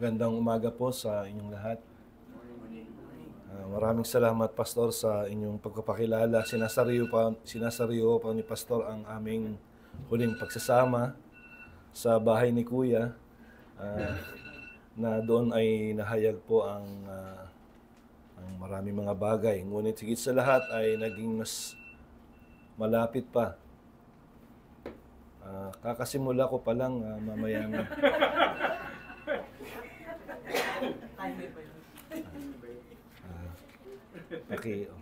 Magandang umaga po sa inyong lahat. Uh, maraming salamat, Pastor, sa inyong pagpapakilala. Sinasariyo pa, sinasariyo pa ni Pastor ang aming huling pagsasama sa bahay ni Kuya uh, na doon ay nahayag po ang, uh, ang maraming mga bagay. Ngunit higit sa lahat ay naging mas malapit pa Uh, kakasimula ko pa lang uh, mamaya Okay. Oh.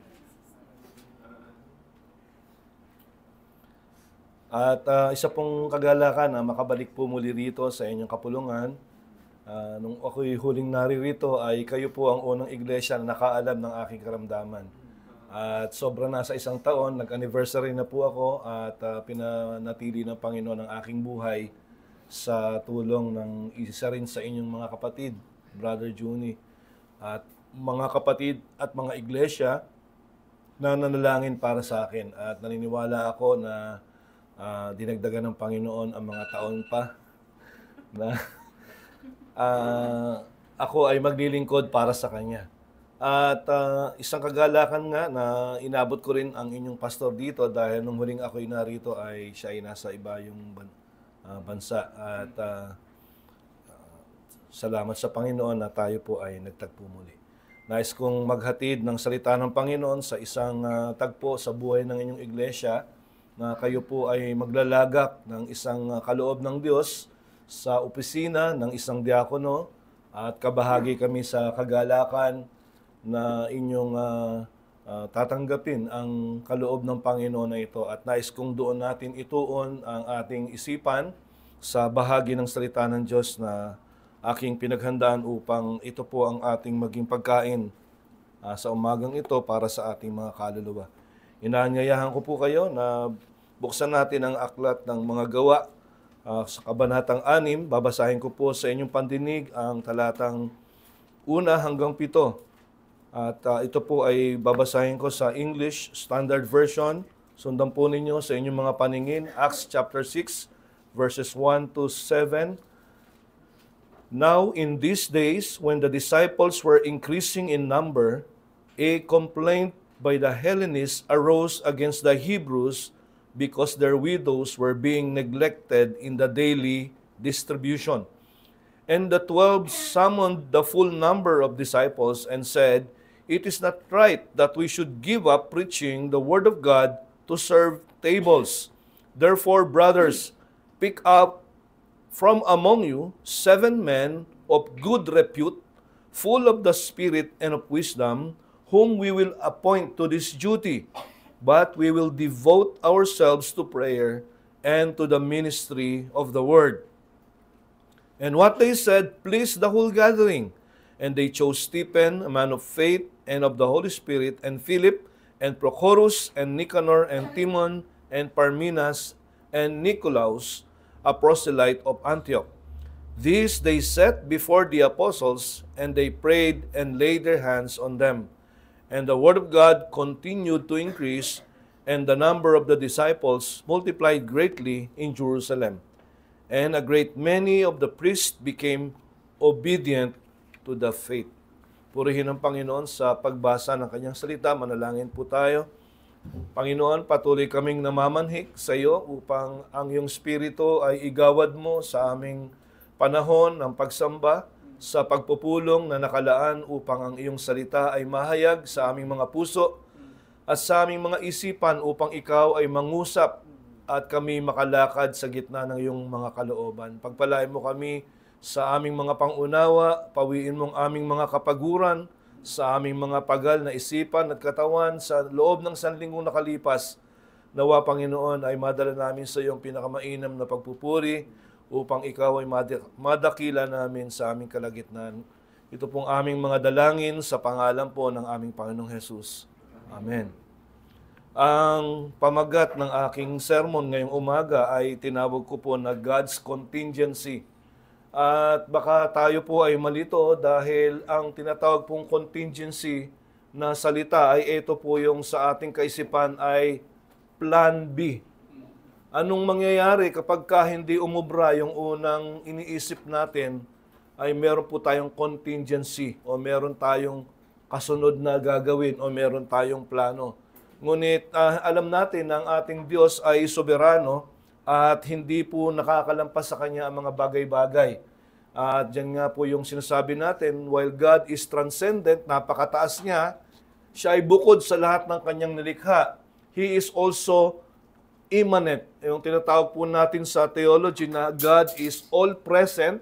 At uh, isa pong kagalakan na ah, makabalik po muli rito sa inyong kapulungan. Uh, nung ako'y huling naririto ay kayo po ang unang iglesia na nakaalam ng aking karamdaman. At sobra na sa isang taon, nag-anniversary na po ako at uh, pinanatili ng Panginoon ang aking buhay sa tulong ng isa rin sa inyong mga kapatid, Brother Juni. At mga kapatid at mga iglesia na nanalangin para sa akin at naniniwala ako na uh, dinagdagan ng Panginoon ang mga taon pa na uh, ako ay maglilingkod para sa Kanya. At uh, isang kagalakan nga na inabot ko rin ang inyong pastor dito dahil nung huling ako'y narito ay siya ay nasa iba yung ban- uh, bansa. At uh, salamat sa Panginoon na tayo po ay nagtagpo muli. Nais kong maghatid ng salita ng Panginoon sa isang uh, tagpo sa buhay ng inyong iglesia na kayo po ay maglalagak ng isang uh, kaloob ng Diyos sa opisina ng isang diakono at kabahagi kami sa kagalakan na inyong uh, uh, tatanggapin ang kaloob ng Panginoon na ito at nais kong doon natin ituon ang ating isipan sa bahagi ng salita ng Diyos na aking pinaghandaan upang ito po ang ating maging pagkain uh, sa umagang ito para sa ating mga kaluluwa. Inaanyayahan ko po kayo na buksan natin ang aklat ng mga gawa uh, sa Kabanatang 6. Babasahin ko po sa inyong pandinig ang talatang 1 hanggang 7. At uh, ito po ay babasahin ko sa English Standard Version. Sundan po ninyo sa inyong mga paningin, Acts chapter 6 verses 1 to 7 Now in these days, when the disciples were increasing in number, a complaint by the Hellenists arose against the Hebrews because their widows were being neglected in the daily distribution. And the twelve summoned the full number of disciples and said, It is not right that we should give up preaching the word of God to serve tables. Therefore, brothers, pick up from among you seven men of good repute, full of the Spirit and of wisdom, whom we will appoint to this duty, but we will devote ourselves to prayer and to the ministry of the word. And what they said pleased the whole gathering. And they chose Stephen, a man of faith and of the Holy Spirit, and Philip, and Prochorus, and Nicanor, and Timon, and Parmenas, and Nicolaus, a proselyte of Antioch. These they set before the apostles, and they prayed and laid their hands on them. And the word of God continued to increase, and the number of the disciples multiplied greatly in Jerusalem. And a great many of the priests became obedient to the faith. Purihin ang Panginoon sa pagbasa ng kanyang salita. Manalangin po tayo. Panginoon, patuloy kaming namamanhik sa iyo upang ang iyong spirito ay igawad mo sa aming panahon ng pagsamba sa pagpupulong na nakalaan upang ang iyong salita ay mahayag sa aming mga puso at sa aming mga isipan upang ikaw ay mangusap at kami makalakad sa gitna ng iyong mga kalooban. Pagpalain mo kami sa aming mga pangunawa, pawiin mong aming mga kapaguran, sa aming mga pagal na isipan at katawan sa loob ng sanlinggong nakalipas. Nawa, Panginoon, ay madala namin sa iyong pinakamainam na pagpupuri upang ikaw ay madakila namin sa aming kalagitnan. Ito pong aming mga dalangin sa pangalan po ng aming Panginoong Hesus. Amen. Ang pamagat ng aking sermon ngayong umaga ay tinawag ko po na God's Contingency at baka tayo po ay malito dahil ang tinatawag pong contingency na salita ay ito po yung sa ating kaisipan ay plan B. Anong mangyayari kapag ka hindi umubra yung unang iniisip natin ay meron po tayong contingency o meron tayong kasunod na gagawin o meron tayong plano. Ngunit uh, alam natin na ang ating Diyos ay soberano at hindi po nakakalampas sa Kanya ang mga bagay-bagay. At yan nga po yung sinasabi natin, while God is transcendent, napakataas niya, siya ay bukod sa lahat ng kanyang nilikha. He is also immanent. Yung tinatawag po natin sa theology na God is all-present.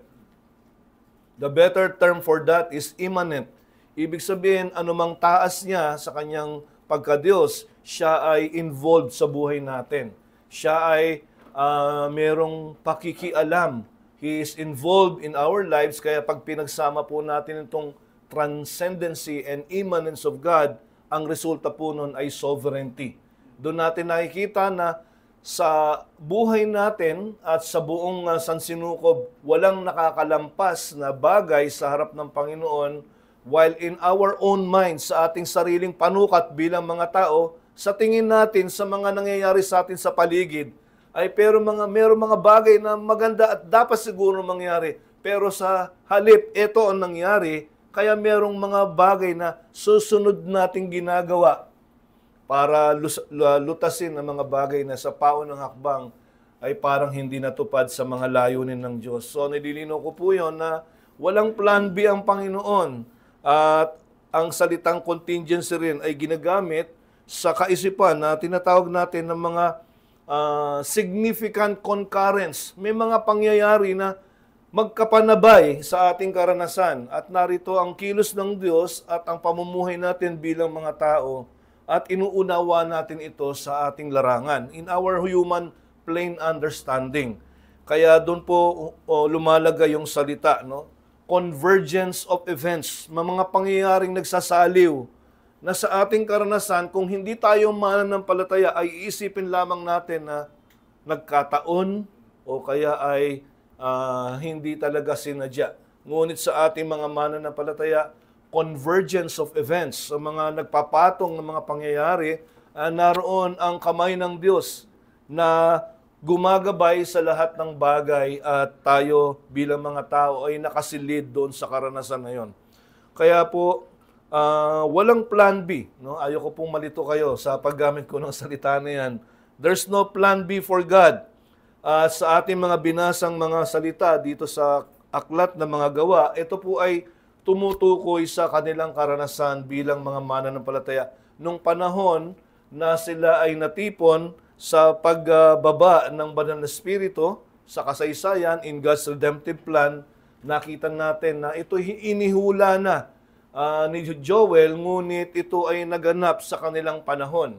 The better term for that is immanent. Ibig sabihin, anumang taas niya sa kanyang pagka-Diyos, siya ay involved sa buhay natin. Siya ay uh, merong pakikialam He is involved in our lives. Kaya pag pinagsama po natin itong transcendency and immanence of God, ang resulta po nun ay sovereignty. Doon natin nakikita na sa buhay natin at sa buong ah, sansinukob, walang nakakalampas na bagay sa harap ng Panginoon while in our own minds, sa ating sariling panukat bilang mga tao, sa tingin natin sa mga nangyayari sa atin sa paligid, ay pero mga merong mga bagay na maganda at dapat siguro mangyari. Pero sa halip, ito ang nangyari, kaya merong mga bagay na susunod nating ginagawa para lutasin ang mga bagay na sa paon ng hakbang ay parang hindi natupad sa mga layunin ng Diyos. So nililino ko po yon na walang plan B ang Panginoon at ang salitang contingency rin ay ginagamit sa kaisipan na tinatawag natin ng mga uh, significant concurrence. May mga pangyayari na magkapanabay sa ating karanasan at narito ang kilos ng Diyos at ang pamumuhay natin bilang mga tao at inuunawa natin ito sa ating larangan in our human plain understanding. Kaya doon po oh, lumalagay yung salita, no? Convergence of events, mga pangyayaring nagsasaliw na sa ating karanasan, kung hindi tayo mananampalataya, ay iisipin lamang natin na nagkataon o kaya ay uh, hindi talaga sinadya. Ngunit sa ating mga mananampalataya, convergence of events, sa mga nagpapatong ng mga pangyayari, uh, naroon ang kamay ng Diyos na gumagabay sa lahat ng bagay at tayo bilang mga tao ay nakasilid doon sa karanasan na yon. Kaya po, uh, walang plan B. No? Ayoko pong malito kayo sa paggamit ko ng salita na yan. There's no plan B for God. Uh, sa ating mga binasang mga salita dito sa aklat ng mga gawa, ito po ay tumutukoy sa kanilang karanasan bilang mga mananampalataya nung panahon na sila ay natipon sa pagbaba ng banal na espiritu sa kasaysayan in God's redemptive plan nakita natin na ito inihula na uh, ni Joel, ngunit ito ay naganap sa kanilang panahon.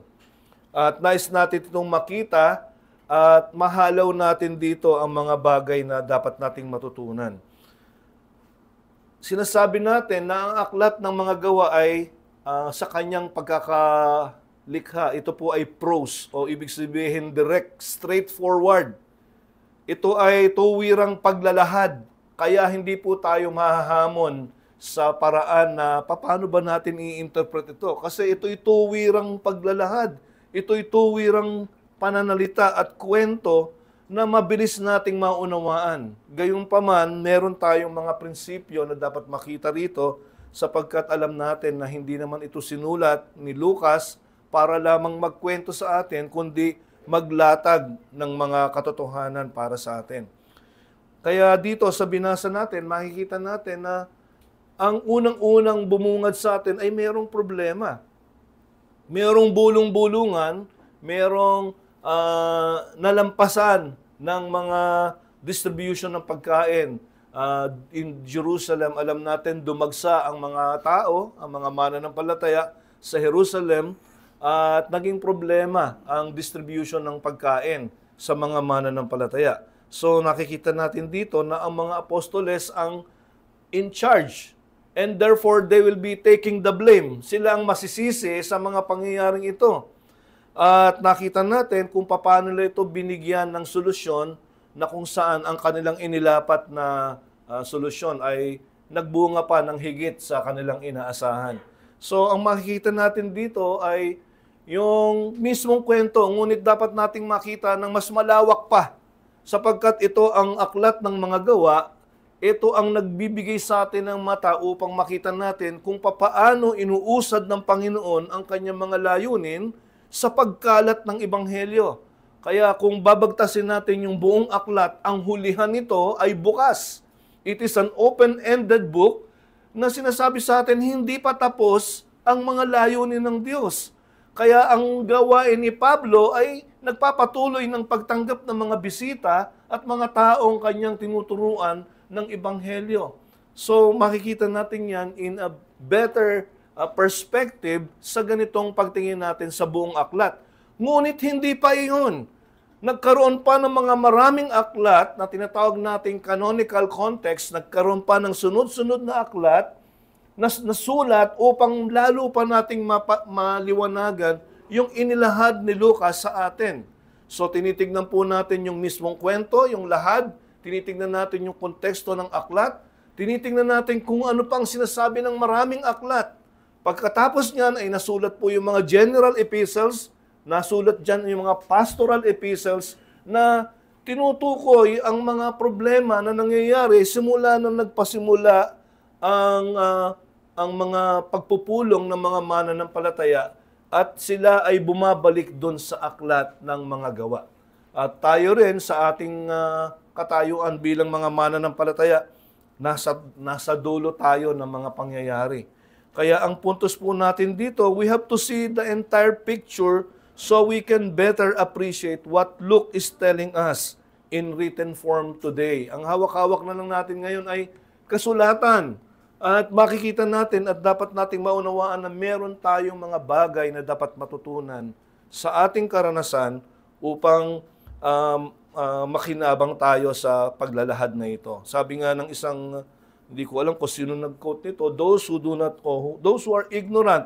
At nais natin itong makita at mahalaw natin dito ang mga bagay na dapat nating matutunan. Sinasabi natin na ang aklat ng mga gawa ay uh, sa kanyang pagkakalikha, ito po ay prose o ibig sabihin direct, straightforward. Ito ay tuwirang paglalahad, kaya hindi po tayo mahahamon sa paraan na paano ba natin i-interpret ito. Kasi ito'y tuwirang paglalahad, ito'y tuwirang pananalita at kwento na mabilis nating maunawaan. Gayunpaman, meron tayong mga prinsipyo na dapat makita rito sapagkat alam natin na hindi naman ito sinulat ni Lucas para lamang magkwento sa atin, kundi maglatag ng mga katotohanan para sa atin. Kaya dito sa binasa natin, makikita natin na ang unang-unang bumungad sa atin ay mayroong problema. Mayroong bulong-bulungan, mayroong uh, ah, nalampasan ng mga distribution ng pagkain. Uh, in Jerusalem, alam natin, dumagsa ang mga tao, ang mga mananampalataya sa Jerusalem uh, at naging problema ang distribution ng pagkain sa mga mananampalataya. So nakikita natin dito na ang mga apostoles ang in charge and therefore they will be taking the blame. Sila ang masisisi sa mga pangyayaring ito. At nakita natin kung paano nila ito binigyan ng solusyon na kung saan ang kanilang inilapat na uh, solusyon ay nagbunga pa ng higit sa kanilang inaasahan. So ang makikita natin dito ay yung mismong kwento, ngunit dapat nating makita ng mas malawak pa sapagkat ito ang aklat ng mga gawa ito ang nagbibigay sa atin ng mata upang makita natin kung papaano inuusad ng Panginoon ang kanyang mga layunin sa pagkalat ng Ebanghelyo. Kaya kung babagtasin natin yung buong aklat, ang hulihan nito ay bukas. It is an open-ended book na sinasabi sa atin hindi pa tapos ang mga layunin ng Diyos. Kaya ang gawain ni Pablo ay nagpapatuloy ng pagtanggap ng mga bisita at mga taong kanyang tinuturuan ng Ebanghelyo. So makikita natin yan in a better uh, perspective sa ganitong pagtingin natin sa buong aklat. Ngunit hindi pa iyon. Nagkaroon pa ng mga maraming aklat na tinatawag nating canonical context, nagkaroon pa ng sunod-sunod na aklat na nasulat upang lalo pa nating mapa- maliwanagan yung inilahad ni Lucas sa atin. So tinitignan po natin yung mismong kwento, yung lahad, tinitingnan natin yung konteksto ng aklat, tinitingnan natin kung ano pang sinasabi ng maraming aklat. Pagkatapos niyan ay nasulat po yung mga general epistles, nasulat dyan yung mga pastoral epistles na tinutukoy ang mga problema na nangyayari simula nang nagpasimula ang uh, ang mga pagpupulong ng mga mananampalataya at sila ay bumabalik doon sa aklat ng mga gawa. At tayo rin sa ating uh, katayuan bilang mga mana ng palataya, nasa, nasa dulo tayo ng mga pangyayari. Kaya ang puntos po natin dito, we have to see the entire picture so we can better appreciate what Luke is telling us in written form today. Ang hawak-hawak na lang natin ngayon ay kasulatan. At makikita natin at dapat nating maunawaan na meron tayong mga bagay na dapat matutunan sa ating karanasan upang um, uh, makinabang tayo sa paglalahad na ito. Sabi nga ng isang hindi ko alam kung sino nag-quote nito, those who do not oh, those who are ignorant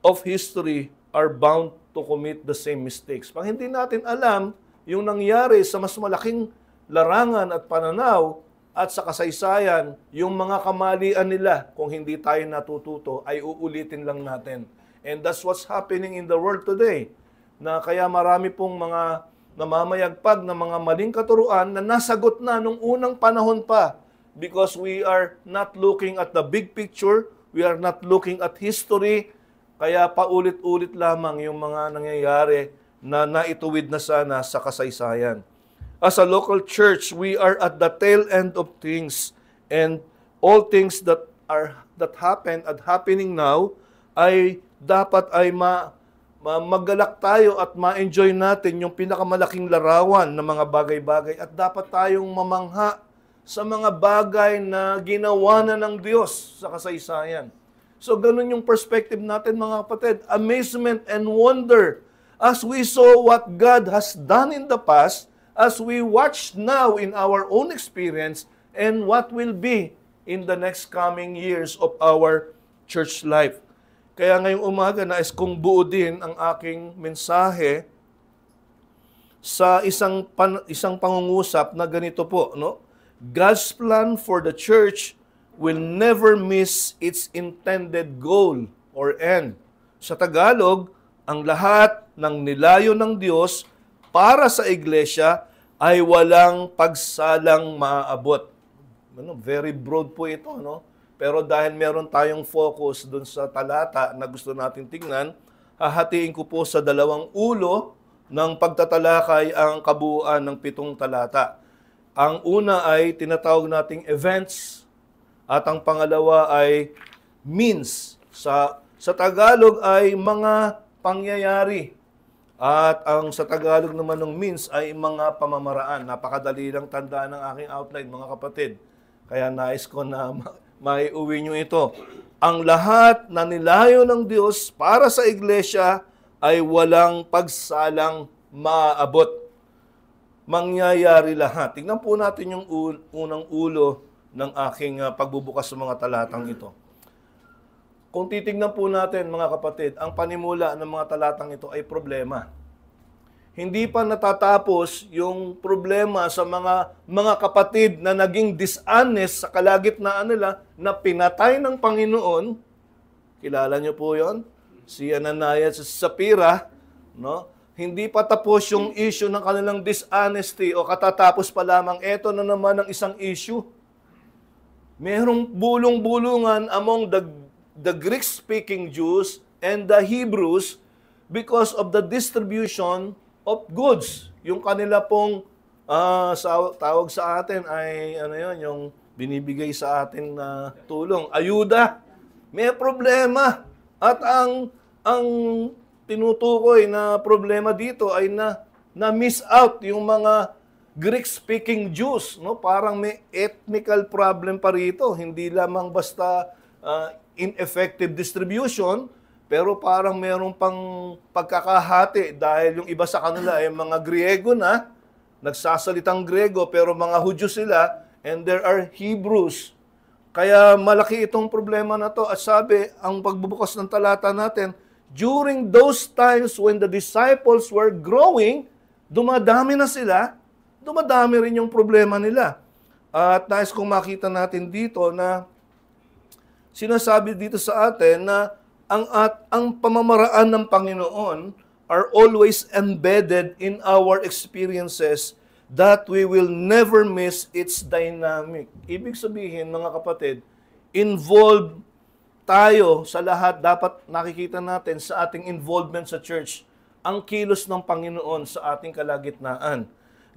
of history are bound to commit the same mistakes. Pag hindi natin alam yung nangyari sa mas malaking larangan at pananaw at sa kasaysayan, yung mga kamalian nila kung hindi tayo natututo ay uulitin lang natin. And that's what's happening in the world today. Na kaya marami pong mga namamayagpag ng mga maling katuruan na nasagot na nung unang panahon pa because we are not looking at the big picture, we are not looking at history, kaya paulit-ulit lamang yung mga nangyayari na naituwid na sana sa kasaysayan. As a local church, we are at the tail end of things and all things that are that happen at happening now ay dapat ay ma magalak tayo at ma-enjoy natin yung pinakamalaking larawan ng mga bagay-bagay at dapat tayong mamangha sa mga bagay na ginawa na ng Diyos sa kasaysayan. So ganun yung perspective natin mga kapatid, amazement and wonder as we saw what God has done in the past, as we watch now in our own experience and what will be in the next coming years of our church life. Kaya ngayong umaga, nais kong buo din ang aking mensahe sa isang, pan, isang pangungusap na ganito po, no? God's plan for the church will never miss its intended goal or end. Sa Tagalog, ang lahat ng nilayo ng Diyos para sa iglesia ay walang pagsalang maaabot. Ano, very broad po ito, no? Pero dahil meron tayong focus dun sa talata na gusto natin tingnan, hahatiin ko po sa dalawang ulo ng pagtatalakay ang kabuuan ng pitong talata. Ang una ay tinatawag nating events at ang pangalawa ay means. Sa, sa Tagalog ay mga pangyayari at ang sa Tagalog naman ng means ay mga pamamaraan. Napakadali lang tandaan ng aking outline mga kapatid. Kaya nais ko na may uwi nyo ito. Ang lahat na nilayo ng Diyos para sa iglesia ay walang pagsalang maabot. Mangyayari lahat. Tingnan po natin yung unang ulo ng aking ah, pagbubukas sa mga talatang ito. Kung titingnan po natin mga kapatid, ang panimula ng mga talatang ito ay problema hindi pa natatapos yung problema sa mga mga kapatid na naging dishonest sa kalagitnaan nila na pinatay ng Panginoon. Kilala niyo po 'yon? Si Ananias sa Sapira, no? Hindi pa tapos yung issue ng kanilang dishonesty o katatapos pa lamang ito na naman ang isang issue. Merong bulong-bulungan among the, the Greek-speaking Jews and the Hebrews because of the distribution of goods. Yung kanila pong uh, sa, tawag sa atin ay ano yon yung binibigay sa atin na tulong, ayuda. May problema. At ang ang tinutukoy na problema dito ay na na miss out yung mga Greek speaking Jews, no? Parang may ethnical problem pa rito, hindi lamang basta uh, ineffective distribution, pero parang meron pang pagkakahati dahil yung iba sa kanila ay mga Griego na, nagsasalitang Grego pero mga Hudyo sila and there are Hebrews. Kaya malaki itong problema na to at sabi ang pagbubukas ng talata natin, during those times when the disciples were growing, dumadami na sila, dumadami rin yung problema nila. At nais kong makita natin dito na sinasabi dito sa atin na ang at ang pamamaraan ng Panginoon are always embedded in our experiences that we will never miss its dynamic. Ibig sabihin, mga kapatid, involved tayo sa lahat. Dapat nakikita natin sa ating involvement sa church ang kilos ng Panginoon sa ating kalagitnaan.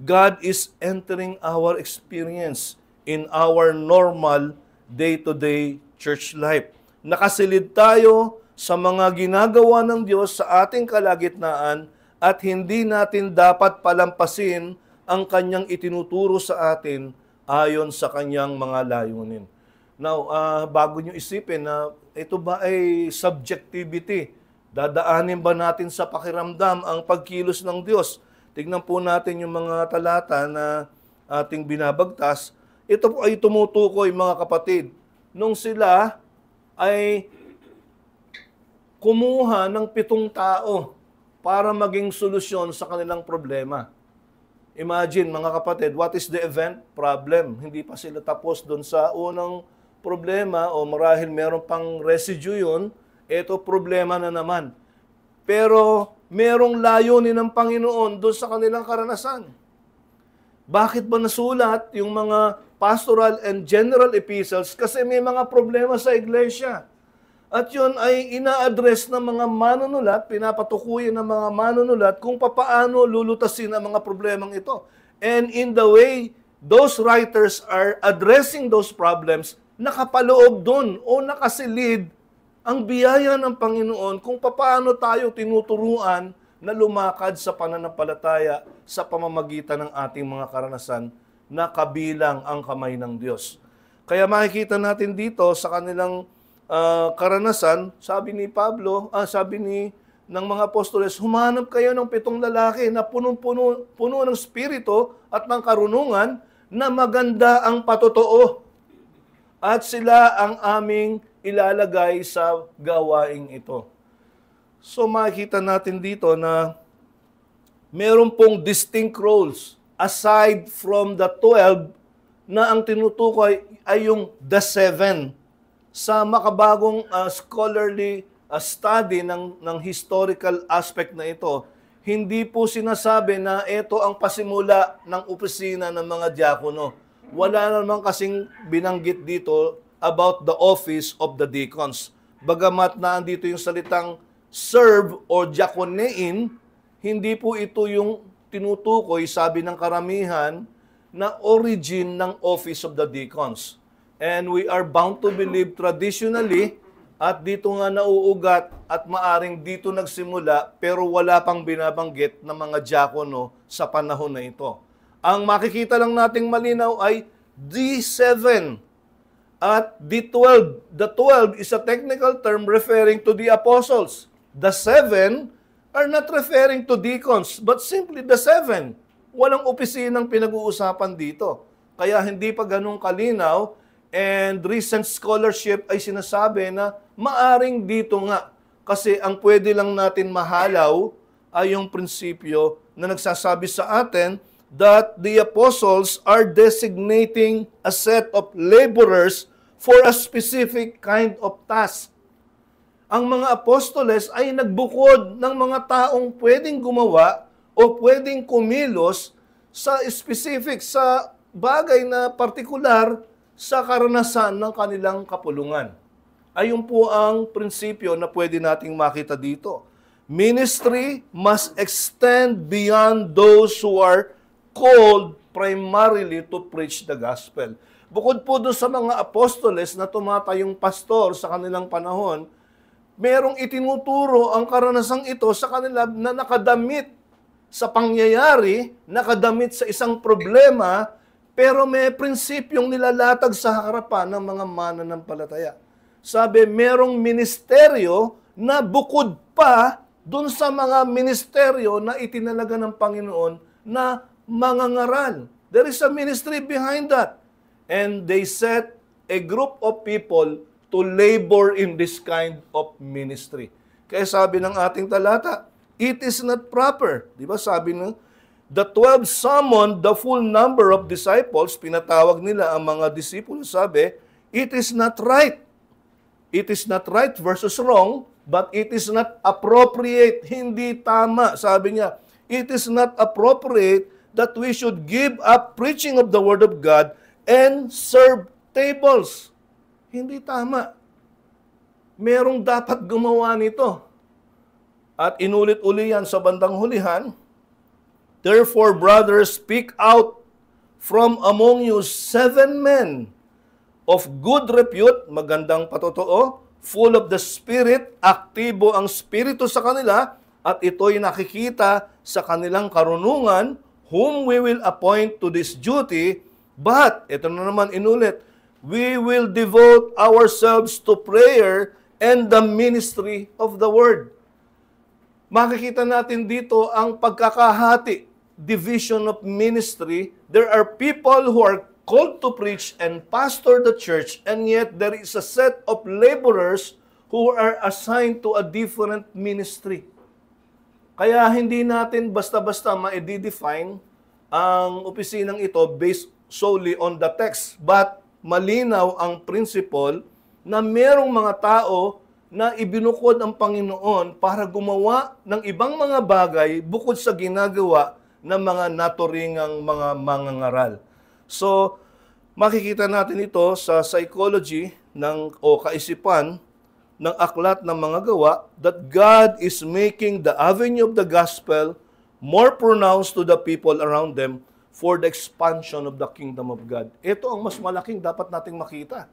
God is entering our experience in our normal day-to-day -day church life nakasilid tayo sa mga ginagawa ng Diyos sa ating kalagitnaan at hindi natin dapat palampasin ang kanyang itinuturo sa atin ayon sa kanyang mga layunin. Now, uh, bago nyo isipin na uh, ito ba ay subjectivity? Dadaanin ba natin sa pakiramdam ang pagkilos ng Diyos? Tignan po natin yung mga talata na ating binabagtas. Ito po ay tumutukoy mga kapatid. Nung sila ay kumuha ng pitong tao para maging solusyon sa kanilang problema. Imagine mga kapatid, what is the event? Problem. Hindi pa sila tapos doon sa unang problema o marahil meron pang residue yun, ito problema na naman. Pero merong layunin ng Panginoon doon sa kanilang karanasan. Bakit ba nasulat yung mga pastoral and general epistles kasi may mga problema sa iglesia. At yun ay ina-address ng mga manunulat, pinapatukuyin ng mga manunulat kung papaano lulutasin ang mga problemang ito. And in the way those writers are addressing those problems, nakapaloob doon o nakasilid ang biyaya ng Panginoon kung papaano tayo tinuturuan na lumakad sa pananampalataya sa pamamagitan ng ating mga karanasan na kabilang ang kamay ng Diyos. Kaya makikita natin dito sa kanilang uh, karanasan, sabi ni Pablo, ah, sabi ni ng mga apostoles, humanap kayo ng pitong lalaki na punong-puno puno ng spirito at ng karunungan na maganda ang patotoo. At sila ang aming ilalagay sa gawaing ito. So makikita natin dito na meron pong distinct roles aside from the 12 na ang tinutukoy ay yung the seven. Sa makabagong uh, scholarly uh, study ng, ng historical aspect na ito, hindi po sinasabi na ito ang pasimula ng opisina ng mga diakono. Wala naman kasing binanggit dito about the office of the deacons. Bagamat na andito yung salitang serve or diakonein, hindi po ito yung tinutukoy, sabi ng karamihan, na origin ng office of the deacons. And we are bound to believe traditionally at dito nga nauugat at maaring dito nagsimula pero wala pang binabanggit ng mga diakono sa panahon na ito. Ang makikita lang nating malinaw ay D7 at D12. The 12 is a technical term referring to the apostles. The 7 are not referring to deacons, but simply the seven. Walang opisinang pinag-uusapan dito. Kaya hindi pa ganun kalinaw and recent scholarship ay sinasabi na maaring dito nga kasi ang pwede lang natin mahalaw ay yung prinsipyo na nagsasabi sa atin that the apostles are designating a set of laborers for a specific kind of task ang mga apostoles ay nagbukod ng mga taong pwedeng gumawa o pwedeng kumilos sa specific, sa bagay na partikular sa karanasan ng kanilang kapulungan. Ayun po ang prinsipyo na pwede nating makita dito. Ministry must extend beyond those who are called primarily to preach the gospel. Bukod po doon sa mga apostoles na tumatayong pastor sa kanilang panahon, merong itinuturo ang karanasang ito sa kanila na nakadamit sa pangyayari, nakadamit sa isang problema, pero may prinsipyong nilalatag sa harapan ng mga mananampalataya. Sabi, merong ministeryo na bukod pa dun sa mga ministeryo na itinalaga ng Panginoon na mangangaral. There is a ministry behind that. And they set a group of people to labor in this kind of ministry. Kaya sabi ng ating talata, it is not proper. Di ba sabi ng The 12 summoned the full number of disciples, pinatawag nila ang mga disipulo, sabi, it is not right. It is not right versus wrong, but it is not appropriate. Hindi tama, sabi niya. It is not appropriate that we should give up preaching of the Word of God and serve tables. Hindi tama. Merong dapat gumawa nito. At inulit-uli yan sa bandang hulihan. Therefore, brothers, speak out from among you seven men of good repute, magandang patotoo, full of the Spirit, aktibo ang Spirito sa kanila, at ito'y nakikita sa kanilang karunungan, whom we will appoint to this duty, but, ito na naman inulit, we will devote ourselves to prayer and the ministry of the Word. Makikita natin dito ang pagkakahati, division of ministry. There are people who are called to preach and pastor the church, and yet there is a set of laborers who are assigned to a different ministry. Kaya hindi natin basta-basta ma-define ang opisinang ito based solely on the text, but malinaw ang principle na merong mga tao na ibinukod ang Panginoon para gumawa ng ibang mga bagay bukod sa ginagawa ng mga naturingang mga mangangaral. So, makikita natin ito sa psychology ng o kaisipan ng aklat ng mga gawa that God is making the avenue of the gospel more pronounced to the people around them for the expansion of the kingdom of God. Ito ang mas malaking dapat nating makita.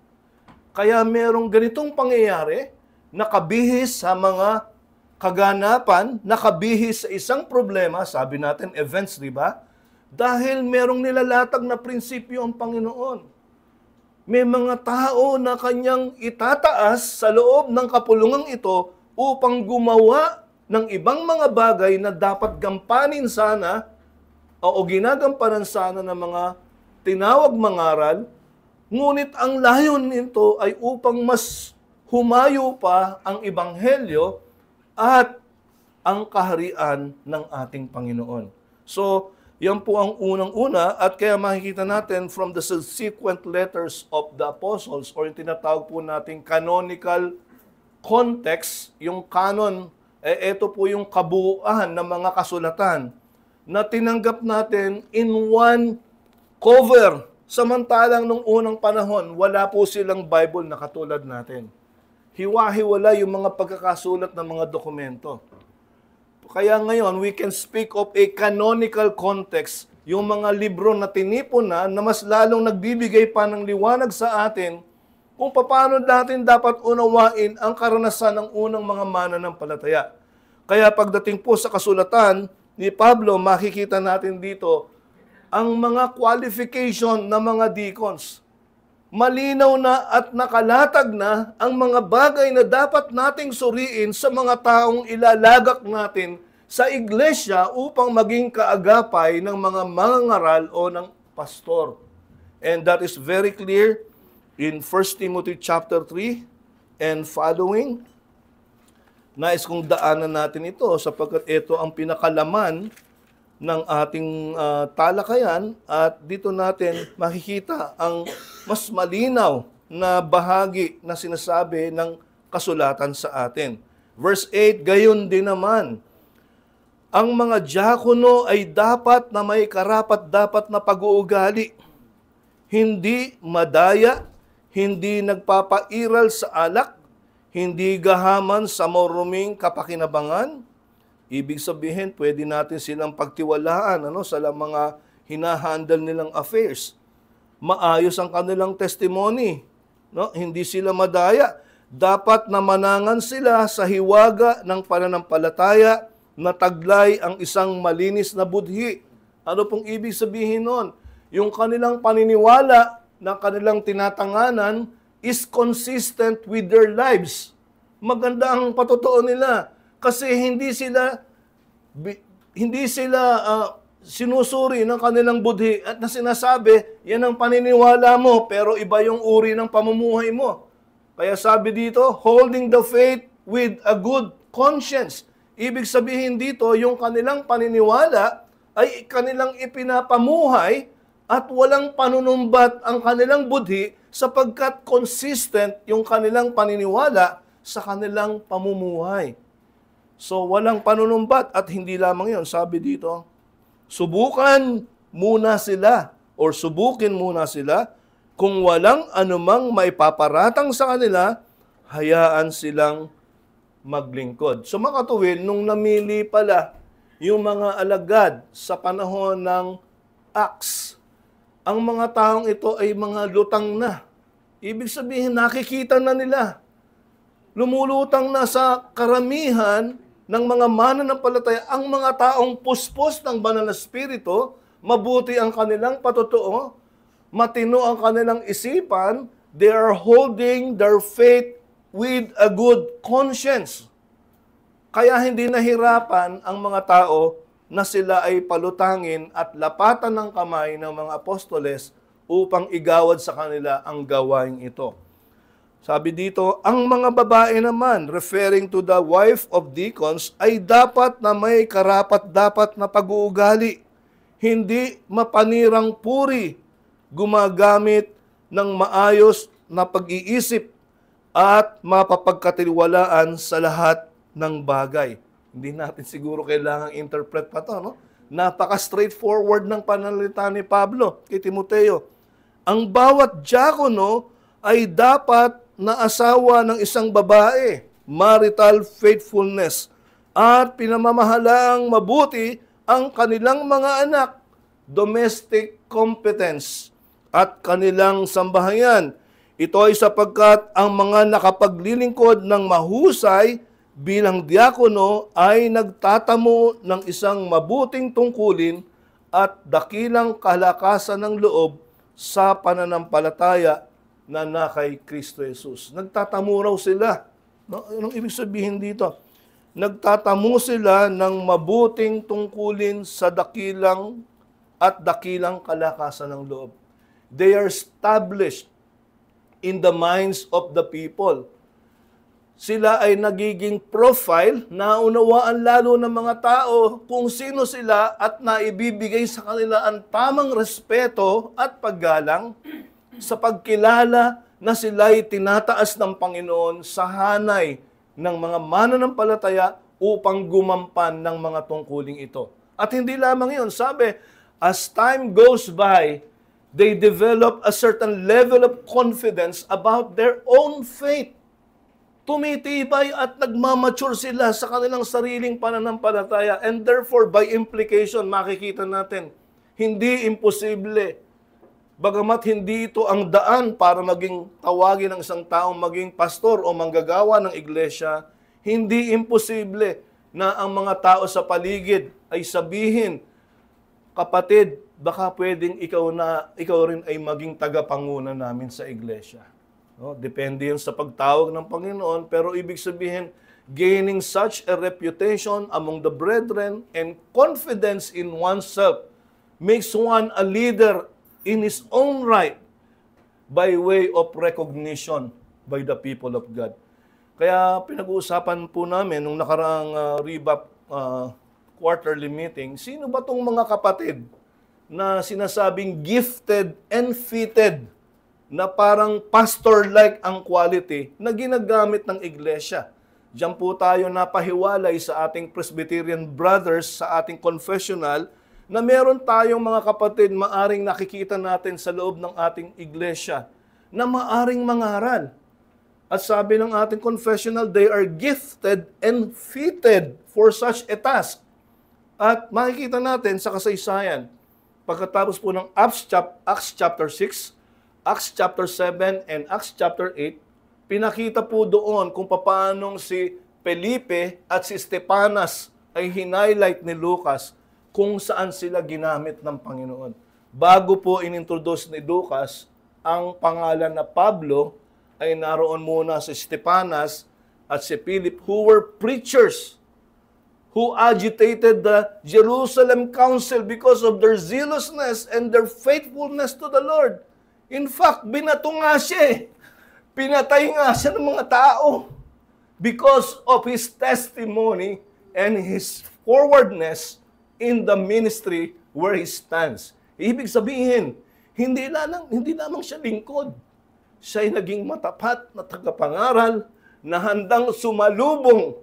Kaya merong ganitong pangyayari, nakabihis sa mga kaganapan, nakabihis sa isang problema, sabi natin events, di ba? Dahil merong nilalatag na prinsipyo ang Panginoon. May mga tao na kanyang itataas sa loob ng kapulungang ito upang gumawa ng ibang mga bagay na dapat gampanin sana o ginagampanan sana ng mga tinawag mangaral, ngunit ang layon nito ay upang mas humayo pa ang ebanghelyo at ang kaharian ng ating Panginoon. So, yan po ang unang-una at kaya makikita natin from the subsequent letters of the apostles or yung tinatawag po nating canonical context, yung canon, eh, ito po yung kabuuan ng mga kasulatan na tinanggap natin in one cover. Samantalang nung unang panahon, wala po silang Bible na katulad natin. Hiwa-hiwala yung mga pagkakasulat ng mga dokumento. Kaya ngayon, we can speak of a canonical context, yung mga libro na tinipon na, na mas lalong nagbibigay pa ng liwanag sa atin kung paano natin dapat unawain ang karanasan ng unang mga mananampalataya. Kaya pagdating po sa kasulatan, ni Pablo, makikita natin dito ang mga qualification ng mga deacons. Malinaw na at nakalatag na ang mga bagay na dapat nating suriin sa mga taong ilalagak natin sa iglesia upang maging kaagapay ng mga mangaral o ng pastor. And that is very clear in 1 Timothy chapter 3 and following. Nais kong daanan natin ito sapagkat ito ang pinakalaman ng ating uh, talakayan at dito natin makikita ang mas malinaw na bahagi na sinasabi ng kasulatan sa atin. Verse 8, gayon din naman, ang mga diakono ay dapat na may karapat dapat na pag-uugali, hindi madaya, hindi nagpapairal sa alak, hindi gahaman sa moruming kapakinabangan. Ibig sabihin, pwede natin silang pagtiwalaan ano, sa mga hinahandle nilang affairs. Maayos ang kanilang testimony. No? Hindi sila madaya. Dapat na manangan sila sa hiwaga ng pananampalataya na taglay ang isang malinis na budhi. Ano pong ibig sabihin nun? Yung kanilang paniniwala na kanilang tinatanganan is consistent with their lives. Maganda ang patotoo nila kasi hindi sila hindi sila uh, sinusuri ng kanilang budhi at na sinasabi, yan ang paniniwala mo pero iba yung uri ng pamumuhay mo. Kaya sabi dito, holding the faith with a good conscience. Ibig sabihin dito, yung kanilang paniniwala ay kanilang ipinapamuhay at walang panunumbat ang kanilang budhi sapagkat consistent yung kanilang paniniwala sa kanilang pamumuhay. So walang panunumbat at hindi lamang yon sabi dito, subukan muna sila or subukin muna sila kung walang anumang may sa kanila, hayaan silang maglingkod. So mga nung namili pala yung mga alagad sa panahon ng Acts ang mga taong ito ay mga lutang na. Ibig sabihin, nakikita na nila. Lumulutang na sa karamihan ng mga mananampalataya ang mga taong puspos ng banal na spirito, mabuti ang kanilang patotoo, matino ang kanilang isipan, they are holding their faith with a good conscience. Kaya hindi nahirapan ang mga tao na sila ay palutangin at lapatan ng kamay ng mga apostoles upang igawad sa kanila ang gawain ito. Sabi dito, ang mga babae naman, referring to the wife of deacons, ay dapat na may karapat-dapat na pag-uugali, hindi mapanirang puri, gumagamit ng maayos na pag-iisip at mapapagkatiwalaan sa lahat ng bagay. Hindi natin siguro kailangang interpret pa to, no? Napaka-straightforward ng panalita ni Pablo kay Timoteo. Ang bawat diakono ay dapat na asawa ng isang babae, marital faithfulness, at pinamamahalaang mabuti ang kanilang mga anak, domestic competence, at kanilang sambahayan. Ito ay sapagkat ang mga nakapaglilingkod ng mahusay bilang diakono ay nagtatamo ng isang mabuting tungkulin at dakilang kalakasan ng loob sa pananampalataya na na kay Kristo Jesus. Nagtatamo raw sila. No? Anong ibig sabihin dito? Nagtatamo sila ng mabuting tungkulin sa dakilang at dakilang kalakasan ng loob. They are established in the minds of the people sila ay nagiging profile na unawaan lalo ng mga tao kung sino sila at naibibigay sa kanila ang tamang respeto at paggalang sa pagkilala na sila ay tinataas ng Panginoon sa hanay ng mga mananampalataya upang gumampan ng mga tungkuling ito. At hindi lamang yun, sabi, as time goes by, they develop a certain level of confidence about their own faith tumitibay at nagmamature sila sa kanilang sariling pananampalataya. And therefore, by implication, makikita natin, hindi imposible. Bagamat hindi ito ang daan para maging tawagin ng isang taong maging pastor o manggagawa ng iglesia, hindi imposible na ang mga tao sa paligid ay sabihin, kapatid, baka pwedeng ikaw na ikaw rin ay maging tagapanguna namin sa iglesia. No, depende yun sa pagtawag ng Panginoon, pero ibig sabihin, gaining such a reputation among the brethren and confidence in oneself makes one a leader in his own right by way of recognition by the people of God. Kaya pinag-uusapan po namin nung nakaraang uh, REBAP uh, quarterly meeting, sino ba tong mga kapatid na sinasabing gifted and fitted na parang pastor-like ang quality na ginagamit ng iglesia. Diyan po tayo napahiwalay sa ating Presbyterian brothers, sa ating confessional, na meron tayong mga kapatid maaring nakikita natin sa loob ng ating iglesia na maaring mangaral. At sabi ng ating confessional, they are gifted and fitted for such a task. At makikita natin sa kasaysayan, pagkatapos po ng Acts, Acts chapter 6, Acts chapter 7 and Acts chapter 8, pinakita po doon kung paanong si Felipe at si Stepanas ay hinighlight ni Lucas kung saan sila ginamit ng Panginoon. Bago po inintroduce ni Lucas ang pangalan na Pablo, ay naroon muna si Stepanas at si Philip who were preachers who agitated the Jerusalem council because of their zealousness and their faithfulness to the Lord. In fact, binato nga siya eh. Pinatay nga siya ng mga tao because of his testimony and his forwardness in the ministry where he stands. Ibig sabihin, hindi lamang, hindi lamang siya lingkod. Siya ay naging matapat na tagapangaral na handang sumalubong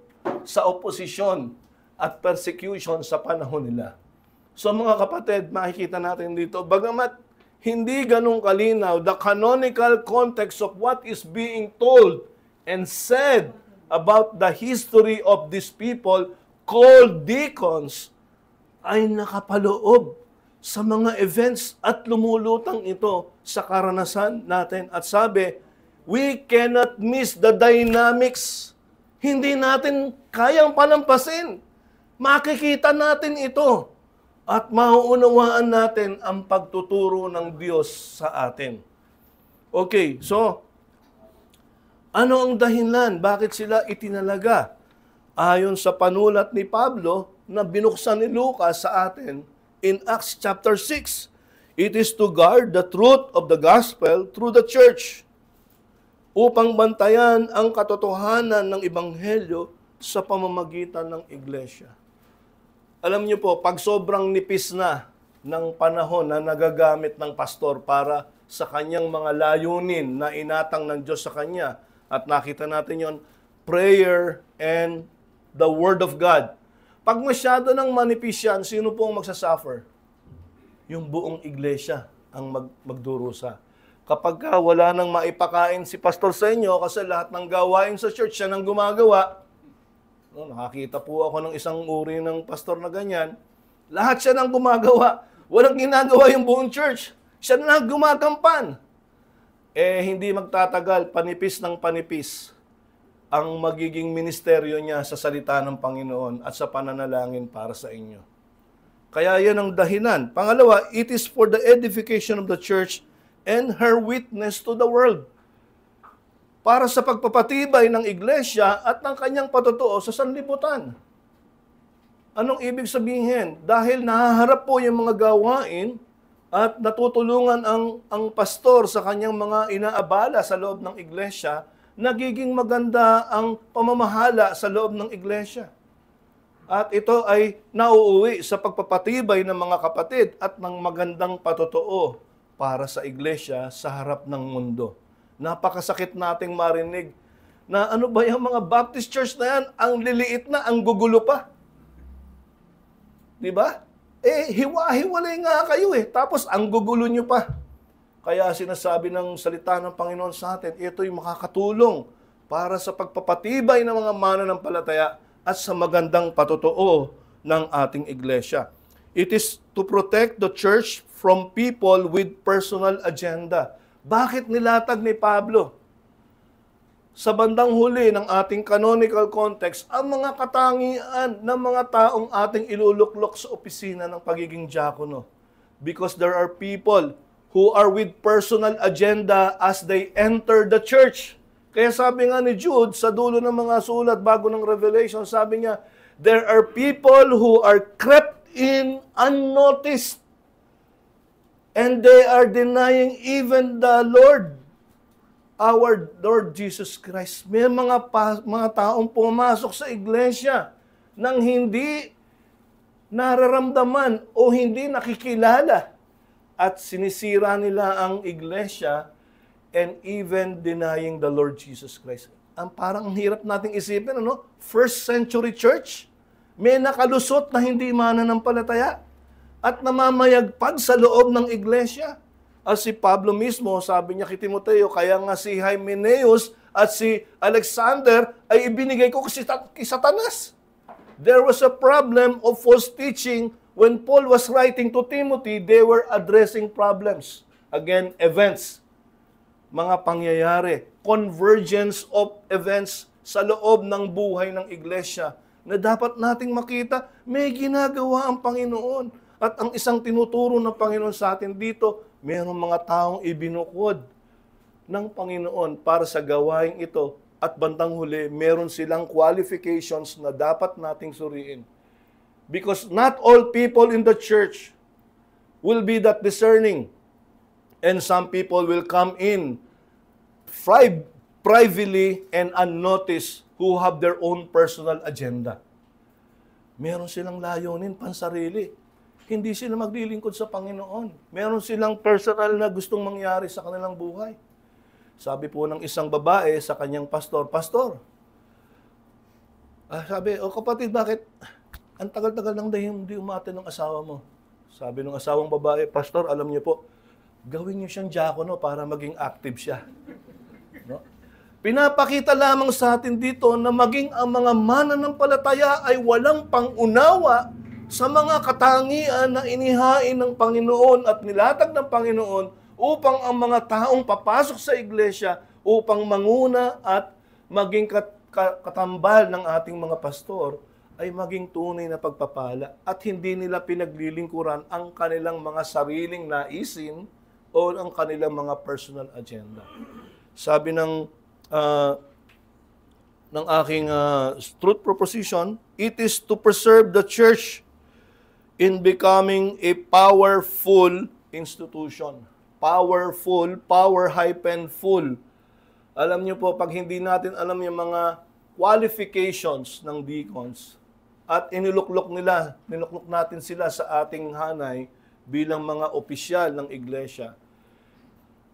sa oposisyon at persecution sa panahon nila. So mga kapatid, makikita natin dito, bagamat hindi ganun kalinaw the canonical context of what is being told and said about the history of these people called deacons ay nakapaloob sa mga events at lumulutang ito sa karanasan natin. At sabi, we cannot miss the dynamics. Hindi natin kayang palampasin. Makikita natin ito at mauunawaan natin ang pagtuturo ng Diyos sa atin. Okay, so ano ang dahilan bakit sila itinalaga? Ayon sa panulat ni Pablo na binuksan ni Lucas sa atin in Acts chapter 6, it is to guard the truth of the gospel through the church upang bantayan ang katotohanan ng ebanghelyo sa pamamagitan ng iglesia. Alam niyo po, pag sobrang nipis na ng panahon na nagagamit ng pastor para sa kanyang mga layunin na inatang ng Diyos sa kanya, at nakita natin yon prayer and the Word of God. Pag masyado ng manipis yan, sino po ang magsasuffer? Yung buong iglesia ang mag magdurusa. Kapag wala nang maipakain si pastor sa inyo kasi lahat ng gawain sa church siya nang gumagawa, No, nakakita po ako ng isang uri ng pastor na ganyan. Lahat siya nang gumagawa. Walang ginagawa yung buong church. Siya na gumakampan. Eh, hindi magtatagal, panipis ng panipis ang magiging ministeryo niya sa salita ng Panginoon at sa pananalangin para sa inyo. Kaya yan ang dahilan. Pangalawa, it is for the edification of the church and her witness to the world para sa pagpapatibay ng iglesia at ng kanyang patotoo sa sanlibutan. Anong ibig sabihin? Dahil nahaharap po yung mga gawain at natutulungan ang, ang pastor sa kanyang mga inaabala sa loob ng iglesia, nagiging maganda ang pamamahala sa loob ng iglesia. At ito ay nauuwi sa pagpapatibay ng mga kapatid at ng magandang patotoo para sa iglesia sa harap ng mundo. Napakasakit nating marinig na ano ba yung mga Baptist church na yan, ang liliit na, ang gugulo pa. Di ba? Eh, hiwa-hiwalay nga kayo eh. Tapos, ang gugulo nyo pa. Kaya sinasabi ng salita ng Panginoon sa atin, ito'y makakatulong para sa pagpapatibay ng mga mananampalataya at sa magandang patotoo ng ating iglesia. It is to protect the church from people with personal agenda. Bakit nilatag ni Pablo? Sa bandang huli ng ating canonical context, ang mga katangian ng mga taong ating iluluklok sa opisina ng pagiging diakono. Because there are people who are with personal agenda as they enter the church. Kaya sabi nga ni Jude sa dulo ng mga sulat bago ng Revelation, sabi niya, there are people who are crept in unnoticed And they are denying even the Lord, our Lord Jesus Christ. May mga, pa, mga taong pumasok sa iglesia nang hindi nararamdaman o hindi nakikilala at sinisira nila ang iglesia and even denying the Lord Jesus Christ. Ang parang hirap nating isipin, ano? First century church, may nakalusot na hindi mananampalataya at namamayagpag sa loob ng iglesia. At si Pablo mismo, sabi niya kay Timoteo, kaya nga si Hymeneus at si Alexander ay ibinigay ko kasi kay Satanas. There was a problem of false teaching when Paul was writing to Timothy, they were addressing problems. Again, events. Mga pangyayari. Convergence of events sa loob ng buhay ng iglesia na dapat nating makita, may ginagawa ang Panginoon at ang isang tinuturo ng Panginoon sa atin dito, mayroong mga taong ibinukod ng Panginoon para sa gawain ito at bandang huli, meron silang qualifications na dapat nating suriin. Because not all people in the church will be that discerning. And some people will come in pri- privately and unnoticed who have their own personal agenda. Meron silang layunin pansarili hindi sila maglilingkod sa Panginoon. Meron silang personal na gustong mangyari sa kanilang buhay. Sabi po ng isang babae sa kanyang pastor, Pastor, ah, sabi, o oh, kapatid, bakit ang tagal-tagal nang dahil hindi umaten ng asawa mo? Sabi ng asawang babae, Pastor, alam niyo po, gawin niyo siyang diakono para maging active siya. No? Pinapakita lamang sa atin dito na maging ang mga mananampalataya ay walang pangunawa sa mga katangian na inihain ng Panginoon at nilatag ng Panginoon upang ang mga taong papasok sa iglesia upang manguna at maging kat- katambal ng ating mga pastor ay maging tunay na pagpapala at hindi nila pinaglilingkuran ang kanilang mga sariling naisin o ang kanilang mga personal agenda. Sabi ng uh, ng aking uh, truth proposition, it is to preserve the church in becoming a powerful institution. Powerful, power hyphen full. Alam niyo po, pag hindi natin alam yung mga qualifications ng deacons at iniluklok nila, niluklok natin sila sa ating hanay bilang mga opisyal ng iglesia.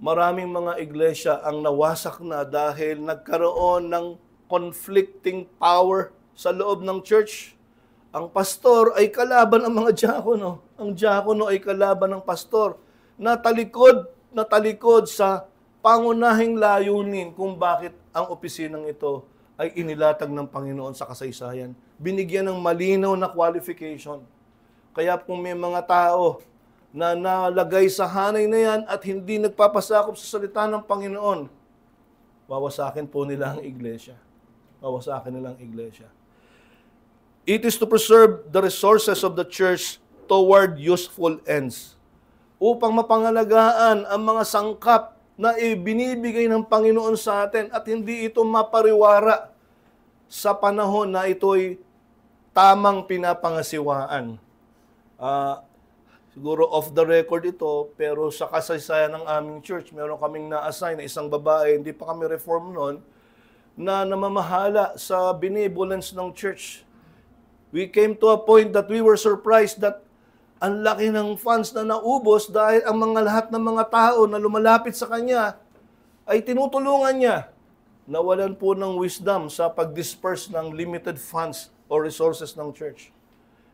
Maraming mga iglesia ang nawasak na dahil nagkaroon ng conflicting power sa loob ng church ang pastor ay kalaban ng mga diakono. Ang diakono ay kalaban ng pastor. na talikod, na talikod sa pangunahing layunin kung bakit ang opisinang ito ay inilatag ng Panginoon sa kasaysayan. Binigyan ng malinaw na qualification. Kaya kung may mga tao na nalagay sa hanay na yan at hindi nagpapasakop sa salita ng Panginoon, wawasakin po nila ang iglesia. Wawasakin nila ang iglesia. It is to preserve the resources of the church toward useful ends upang mapangalagaan ang mga sangkap na ibinibigay ng Panginoon sa atin at hindi ito mapariwara sa panahon na ito'y tamang pinapangasiwaan. Uh, siguro off the record ito, pero sa kasaysayan ng aming church, meron kaming na-assign na isang babae, hindi pa kami reform noon, na namamahala sa benevolence ng church we came to a point that we were surprised that ang laki ng funds na naubos dahil ang mga lahat ng mga tao na lumalapit sa kanya ay tinutulungan niya. Nawalan po ng wisdom sa pag-disperse ng limited funds or resources ng church.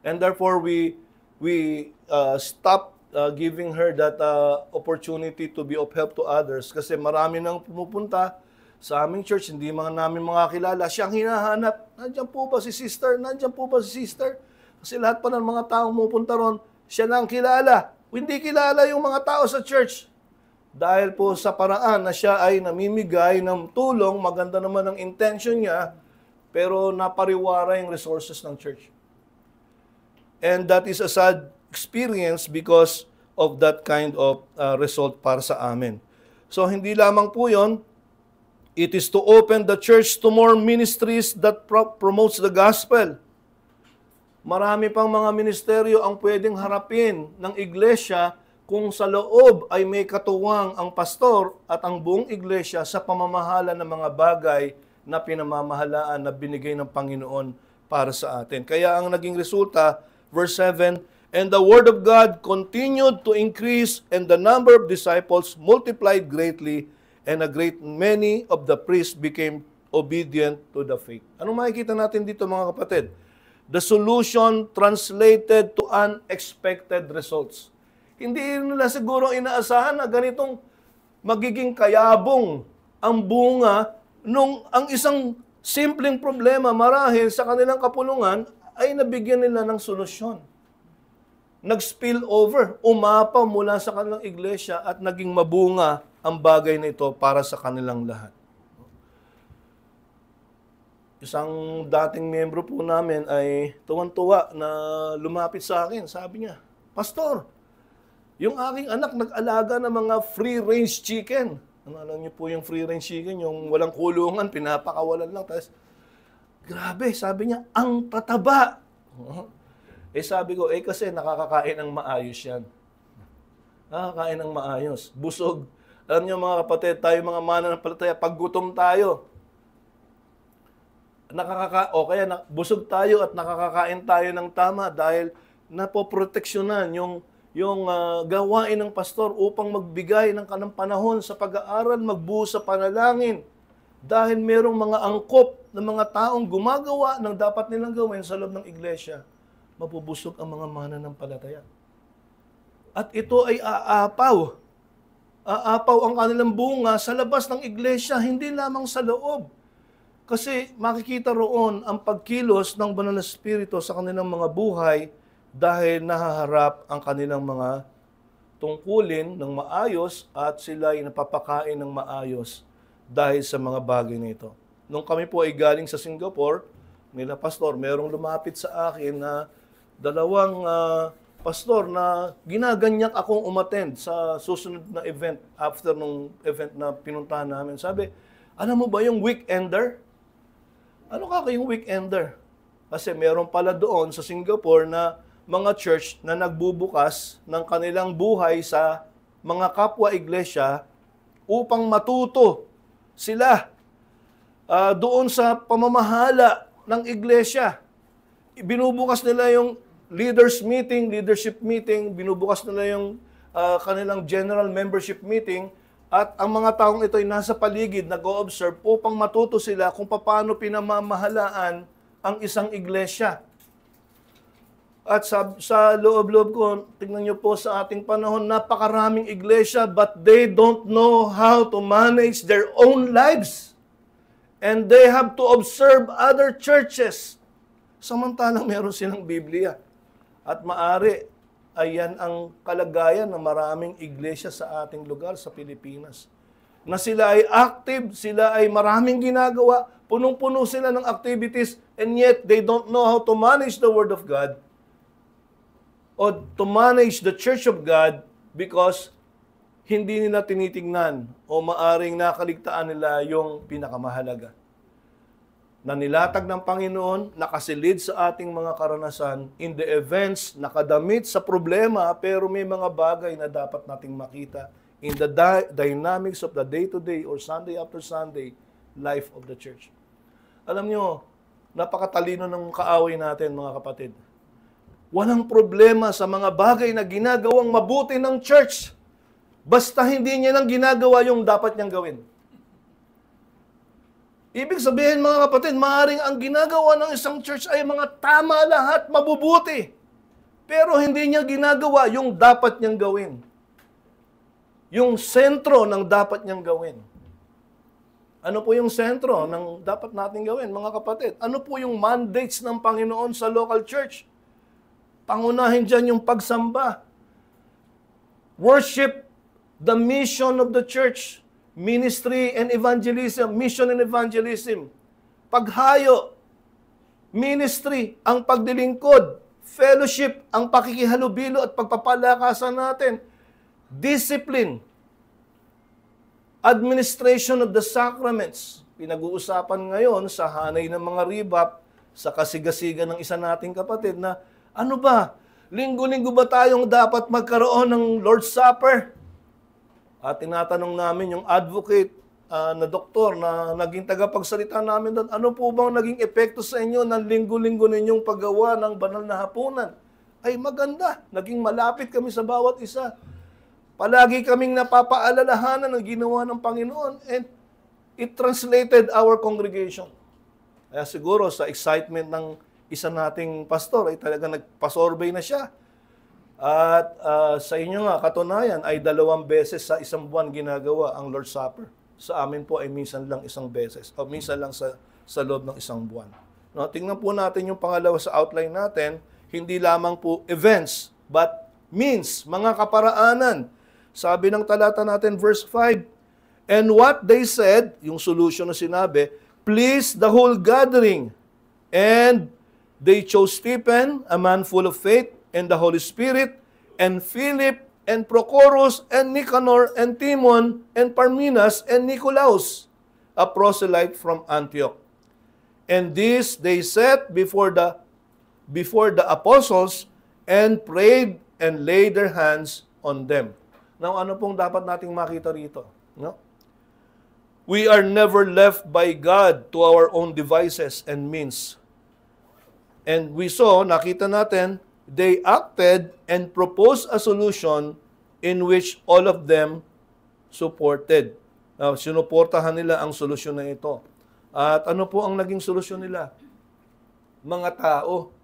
And therefore, we, we uh, stopped uh, giving her that uh, opportunity to be of help to others kasi marami nang pumupunta sa aming church, hindi mga namin mga kilala, siya ang hinahanap. Nandiyan po ba si sister? Nandiyan po ba si sister? Kasi lahat pa ng mga taong pupunta ron, siya na ang kilala. Hindi kilala yung mga tao sa church. Dahil po sa paraan na siya ay namimigay ng tulong, maganda naman ang intention niya, pero napariwara yung resources ng church. And that is a sad experience because of that kind of uh, result para sa amin. So hindi lamang po yon It is to open the church to more ministries that pro- promotes the gospel. Marami pang mga ministeryo ang pwedeng harapin ng iglesia kung sa loob ay may katuwang ang pastor at ang buong iglesia sa pamamahala ng mga bagay na pinamamahalaan na binigay ng Panginoon para sa atin. Kaya ang naging resulta, verse 7, And the word of God continued to increase, and the number of disciples multiplied greatly, and a great many of the priests became obedient to the faith. Ano makikita natin dito mga kapatid? The solution translated to unexpected results. Hindi nila siguro inaasahan na ganitong magiging kayabong ang bunga nung ang isang simpleng problema marahil sa kanilang kapulungan ay nabigyan nila ng solusyon. Nag-spill over, umapaw mula sa kanilang iglesia at naging mabunga ang bagay na ito para sa kanilang lahat. Isang dating membro po namin ay tuwan-tuwa na lumapit sa akin. Sabi niya, Pastor, yung aking anak nag-alaga ng mga free-range chicken. Ano, alam niyo po yung free-range chicken, yung walang kulungan, pinapakawalan lang. Tapos, grabe, sabi niya, ang tataba. Eh sabi ko, eh kasi nakakakain ng maayos yan. Nakakain ng maayos. Busog. Alam niyo mga kapatid, tayo mga mananampalataya, pag tayo, nakakaka o kaya na, busog tayo at nakakakain tayo ng tama dahil napoproteksyonan yung yung uh, gawain ng pastor upang magbigay ng kanang panahon sa pag-aaral, magbuo sa panalangin. Dahil merong mga angkop ng mga taong gumagawa ng dapat nilang gawin sa loob ng iglesia, mapubusog ang mga mananampalataya. At ito ay aapaw aapaw ang kanilang bunga sa labas ng iglesia, hindi lamang sa loob. Kasi makikita roon ang pagkilos ng banal na Espiritu sa kanilang mga buhay dahil nahaharap ang kanilang mga tungkulin ng maayos at sila ay napapakain ng maayos dahil sa mga bagay nito. Nung kami po ay galing sa Singapore, nila pastor, merong lumapit sa akin na dalawang uh, Pastor, na ginaganyak akong umattend sa susunod na event after nung event na pinuntahan namin. Sabi, alam mo ba yung weekender? Ano ka kayong weekender? Kasi meron pala doon sa Singapore na mga church na nagbubukas ng kanilang buhay sa mga kapwa iglesia upang matuto sila uh, doon sa pamamahala ng iglesia. Binubukas nila yung leaders meeting, leadership meeting, binubukas nila yung uh, kanilang general membership meeting at ang mga taong ito ay nasa paligid, nag-o-observe upang matuto sila kung paano pinamamahalaan ang isang iglesia. At sa, sa loob-loob ko, tingnan nyo po sa ating panahon, napakaraming iglesia but they don't know how to manage their own lives. And they have to observe other churches. Samantalang meron silang Biblia. At maari ay yan ang kalagayan ng maraming iglesia sa ating lugar sa Pilipinas. Na sila ay active, sila ay maraming ginagawa, punong-puno sila ng activities, and yet they don't know how to manage the Word of God or to manage the Church of God because hindi nila tinitingnan o maaring nakaligtaan nila yung pinakamahalaga na nilatag ng Panginoon, nakasilid sa ating mga karanasan, in the events, nakadamit sa problema, pero may mga bagay na dapat nating makita in the di- dynamics of the day-to-day or Sunday after Sunday life of the church. Alam nyo, napakatalino ng kaaway natin mga kapatid. Walang problema sa mga bagay na ginagawang mabuti ng church. Basta hindi niya lang ginagawa yung dapat niyang gawin. Ibig sabihin mga kapatid, maaring ang ginagawa ng isang church ay mga tama lahat, mabubuti. Pero hindi niya ginagawa yung dapat niyang gawin. Yung sentro ng dapat niyang gawin. Ano po yung sentro ng dapat natin gawin, mga kapatid? Ano po yung mandates ng Panginoon sa local church? Pangunahin dyan yung pagsamba. Worship the mission of the church ministry and evangelism, mission and evangelism, paghayo, ministry, ang pagdilingkod, fellowship, ang pakikihalubilo at pagpapalakasan natin, discipline, administration of the sacraments, pinag-uusapan ngayon sa hanay ng mga rebap, sa kasigasigan ng isa nating kapatid na ano ba, linggo-linggo ba tayong dapat magkaroon ng Lord's Supper? At tinatanong namin yung advocate uh, na doktor na naging tagapagsalita namin doon, ano po bang naging epekto sa inyo ng linggo-linggo ninyong paggawa ng banal na hapunan? Ay maganda, naging malapit kami sa bawat isa. Palagi kaming napapaalalahanan ng ginawa ng Panginoon and it translated our congregation. Kaya siguro sa excitement ng isa nating pastor ay talaga nagpasorbay na siya at uh, sa inyo nga, katunayan ay dalawang beses sa isang buwan ginagawa ang Lord's Supper. Sa amin po ay minsan lang isang beses o minsan lang sa, sa loob ng isang buwan. No, tingnan po natin yung pangalawa sa outline natin, hindi lamang po events, but means, mga kaparaanan. Sabi ng talata natin, verse 5, And what they said, yung solution na sinabi, please the whole gathering. And they chose Stephen, a man full of faith, and the Holy Spirit, and Philip, and Prochorus, and Nicanor, and Timon, and Parmenas, and Nicolaus, a proselyte from Antioch. And this they set before the before the apostles and prayed and laid their hands on them. Now ano pong dapat nating makita rito? No? We are never left by God to our own devices and means. And we saw, nakita natin, they acted and proposed a solution in which all of them supported. Now, ah, sinuportahan nila ang solusyon na ito. At ano po ang naging solusyon nila? Mga tao.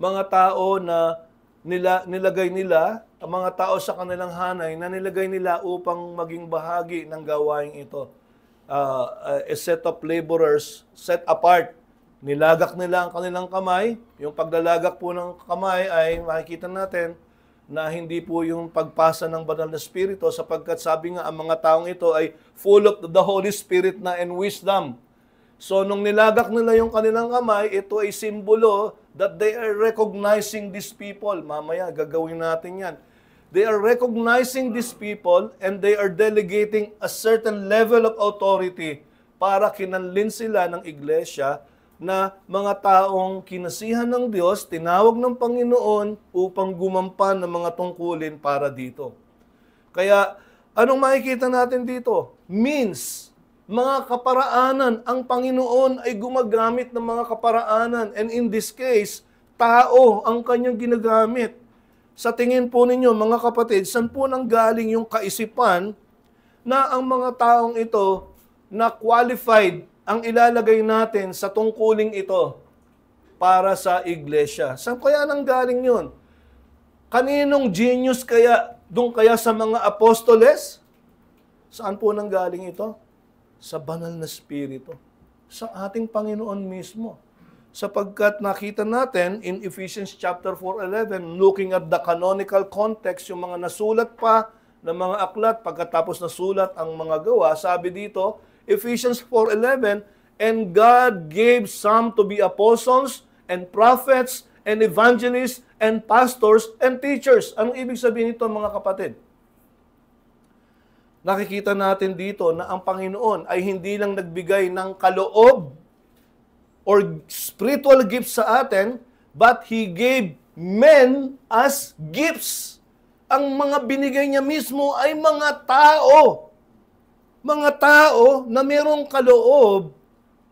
Mga tao na nila, nilagay nila, ang mga tao sa kanilang hanay na nilagay nila upang maging bahagi ng gawain ito. Uh, a set of laborers set apart nilagak nila ang kanilang kamay. Yung paglalagak po ng kamay ay makikita natin na hindi po yung pagpasa ng banal na spirito sapagkat sabi nga ang mga taong ito ay full of the Holy Spirit na and wisdom. So nung nilagak nila yung kanilang kamay, ito ay simbolo that they are recognizing these people. Mamaya gagawin natin yan. They are recognizing these people and they are delegating a certain level of authority para kinanlin sila ng iglesia na mga taong kinasihan ng Diyos, tinawag ng Panginoon upang gumampan ng mga tungkulin para dito. Kaya anong makikita natin dito? Means, mga kaparaanan, ang Panginoon ay gumagamit ng mga kaparaanan. And in this case, tao ang kanyang ginagamit. Sa tingin po ninyo, mga kapatid, saan po nang galing yung kaisipan na ang mga taong ito na qualified ang ilalagay natin sa tungkuling ito para sa iglesia. Saan kaya nang galing yun? Kaninong genius kaya, doon kaya sa mga apostoles? Saan po nang galing ito? Sa banal na spirito. Sa ating Panginoon mismo. Sapagkat nakita natin in Ephesians chapter 4:11, looking at the canonical context, yung mga nasulat pa ng mga aklat, pagkatapos nasulat ang mga gawa, sabi dito, Ephesians 4.11, And God gave some to be apostles and prophets and evangelists and pastors and teachers. Anong ibig sabihin nito mga kapatid? Nakikita natin dito na ang Panginoon ay hindi lang nagbigay ng kaloob or spiritual gifts sa atin, but He gave men as gifts. Ang mga binigay niya mismo ay mga tao mga tao na merong kaloob,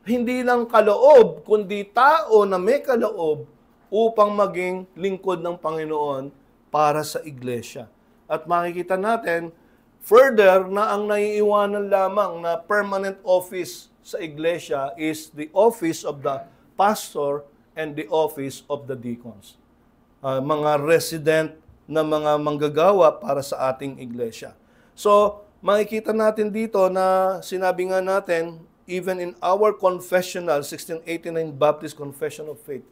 hindi lang kaloob, kundi tao na may kaloob upang maging lingkod ng Panginoon para sa iglesia. At makikita natin, further, na ang naiiwanan lamang na permanent office sa iglesia is the office of the pastor and the office of the deacons. Uh, mga resident na mga manggagawa para sa ating iglesia. So, makikita natin dito na sinabi nga natin, even in our confessional, 1689 Baptist Confession of Faith,